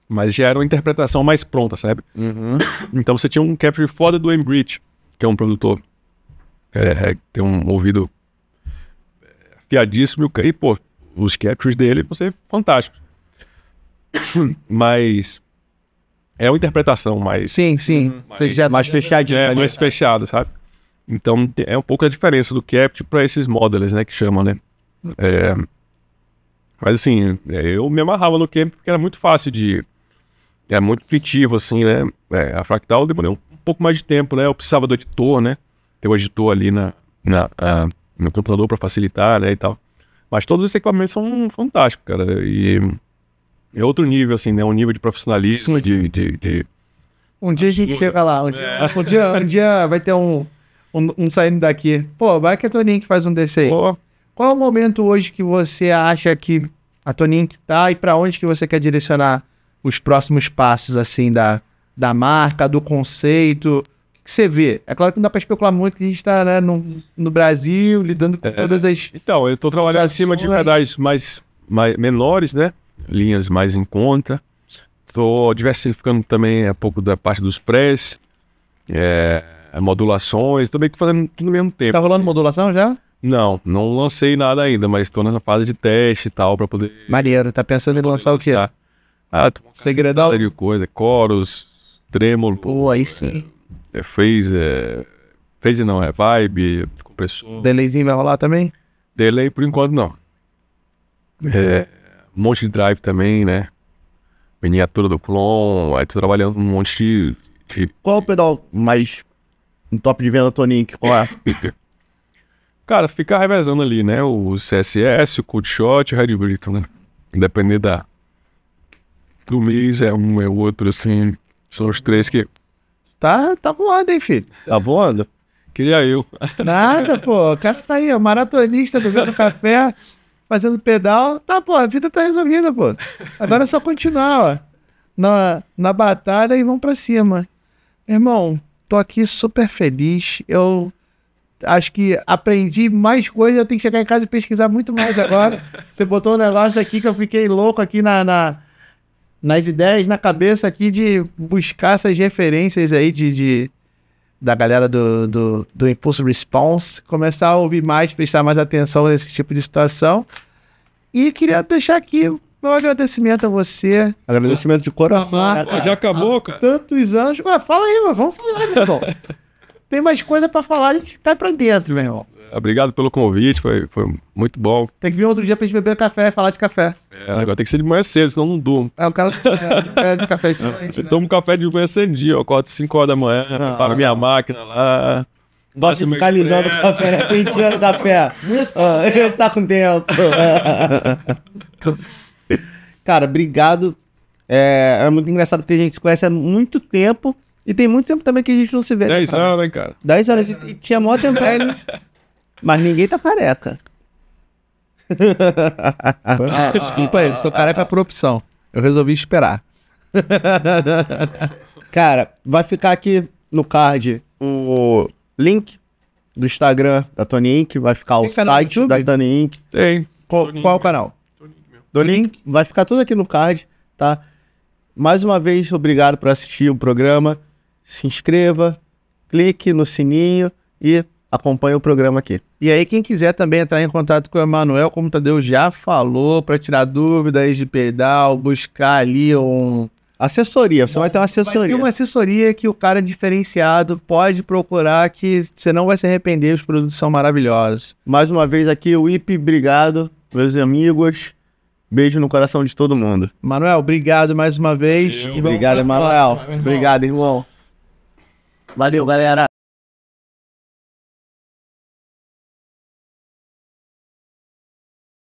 mas já era uma interpretação mais pronta, sabe? Uhum. *coughs* Então você tinha um capture foda do Embridge, que é um produtor. é, tem um ouvido piadíssimo. E, pô, os captures dele vão ser fantásticos. *coughs* Mas é uma interpretação mais. Sim, sim. Uhum. Mais, já, é, mais fechadinha. É, mais fechada, sabe? Então é um pouco a diferença do Capture para esses modelers, né? Que chamam, né? É, mas assim, é, eu me amarrava no Capture porque era muito fácil de. Era é muito intuitivo, assim, né? É, a Fractal demorou um pouco mais de tempo, né? Eu precisava do editor, né? Ter o editor ali na, na, na ah, meu computador para facilitar, né, e tal. Mas todos esses equipamentos são fantásticos, cara. E é outro nível, assim, né? Um nível de profissionalismo, de, de, de...
Um dia a gente chega lá. Um dia, é. um, dia um dia, vai ter um, um, um, saindo daqui. Pô, vai que a Toninho que faz um desse aí. Pô. Qual é o momento hoje que você acha que a Toninho tá e para onde que você quer direcionar os próximos passos, assim, da, da marca, do conceito? que você vê? É claro que não dá para especular muito que a gente está né, no,
no, Brasil lidando com é, todas as. Então, eu estou trabalhando acima de pedais mais, mais menores, né? Linhas mais em conta. Estou diversificando também um é, pouco da parte dos press, é, modulações, também que fazendo tudo ao mesmo tempo. Tá rolando assim.
modulação já?
Não, não lancei nada ainda, mas estou na fase de teste e tal para poder. Maneiro, tá pensando em lançar o quê? Ah, tô Segredal? Coisa, coros, trêmulo. Pô, aí sim. É, é, fez é, Freezer não, é Vibe, compressor. Delayzinho vai rolar também? Delay por enquanto não. É, um monte de drive também, né? Miniatura do Clon, aí tô trabalhando um monte de. Qual o pedal mais um top de venda, Toninho? Qual é? Cara, fica revezando ali, né? O CSS, o Cold Shot, o Red Britton né? Depender da, do mês, é um, é outro, assim. São os três que Tá, tá voando, hein, filho? Tá voando? Queria eu. *laughs*
Nada, pô. O cara tá aí, ó, maratonista bebendo café, fazendo pedal. Tá, pô, a vida tá resolvida, pô. Agora é só continuar, ó. Na, na batalha e vamos pra cima. Irmão, tô aqui super feliz. Eu acho que aprendi mais coisas. Eu tenho que chegar em casa e pesquisar muito mais agora. Você botou um negócio aqui que eu fiquei louco aqui na, na nas ideias, na cabeça aqui de buscar essas referências aí de, de da galera do, do, do Impulso Response, começar a ouvir mais, prestar mais atenção nesse tipo de situação. E queria deixar aqui meu agradecimento a você. Agradecimento de coração. Ah, cara, já acabou, ah, ah, cara? Tantos anos. Ué, ah, fala aí, Vamos falar, meu irmão. *laughs* Tem mais coisa para falar, a gente cai para dentro,
meu irmão. Obrigado pelo convite, foi, foi muito bom.
Tem que vir outro dia pra gente beber café e falar de café.
É, agora tem que ser de manhã cedo, senão não durmo. É, o cara *laughs* é, é de café de Eu né? tomo café de manhã cedinho, eu acordo 5 horas da manhã, ah, para minha máquina lá. Nossa, fiscalizando o
café, né? Penteando o café. Ah, *laughs* eu tá com tempo. *laughs* cara, obrigado. É, é muito engraçado porque a gente se conhece há muito tempo. E tem muito tempo também que a gente não se vê. 10 né, horas, hein, cara? 10 horas. E, e tinha maior tempo. Mas ninguém tá careca. *laughs* Desculpa aí, sou careca por opção. Eu resolvi esperar. *laughs* Cara, vai ficar aqui no card o link do Instagram da Tony Inc. Vai ficar Tem o site da Tony Inc. Tem. Qual, Tony qual o canal? Tony Inc. Tony Inc. Vai ficar tudo aqui no card, tá? Mais uma vez, obrigado por assistir o programa. Se inscreva, clique no sininho e acompanha o programa aqui. E aí, quem quiser também entrar em contato com o Emanuel, como o Tadeu já falou, para tirar dúvidas de pedal, buscar ali um. Assessoria, você vai, vai ter uma assessoria. Vai ter uma assessoria que o cara diferenciado pode procurar, que você não vai se arrepender, os produtos são maravilhosos. Mais uma vez aqui, o IP, obrigado, meus amigos. Beijo no coração de todo mundo. Manuel, obrigado mais uma vez. Eu, obrigado, Manuel. Obrigado, irmão. Valeu, galera.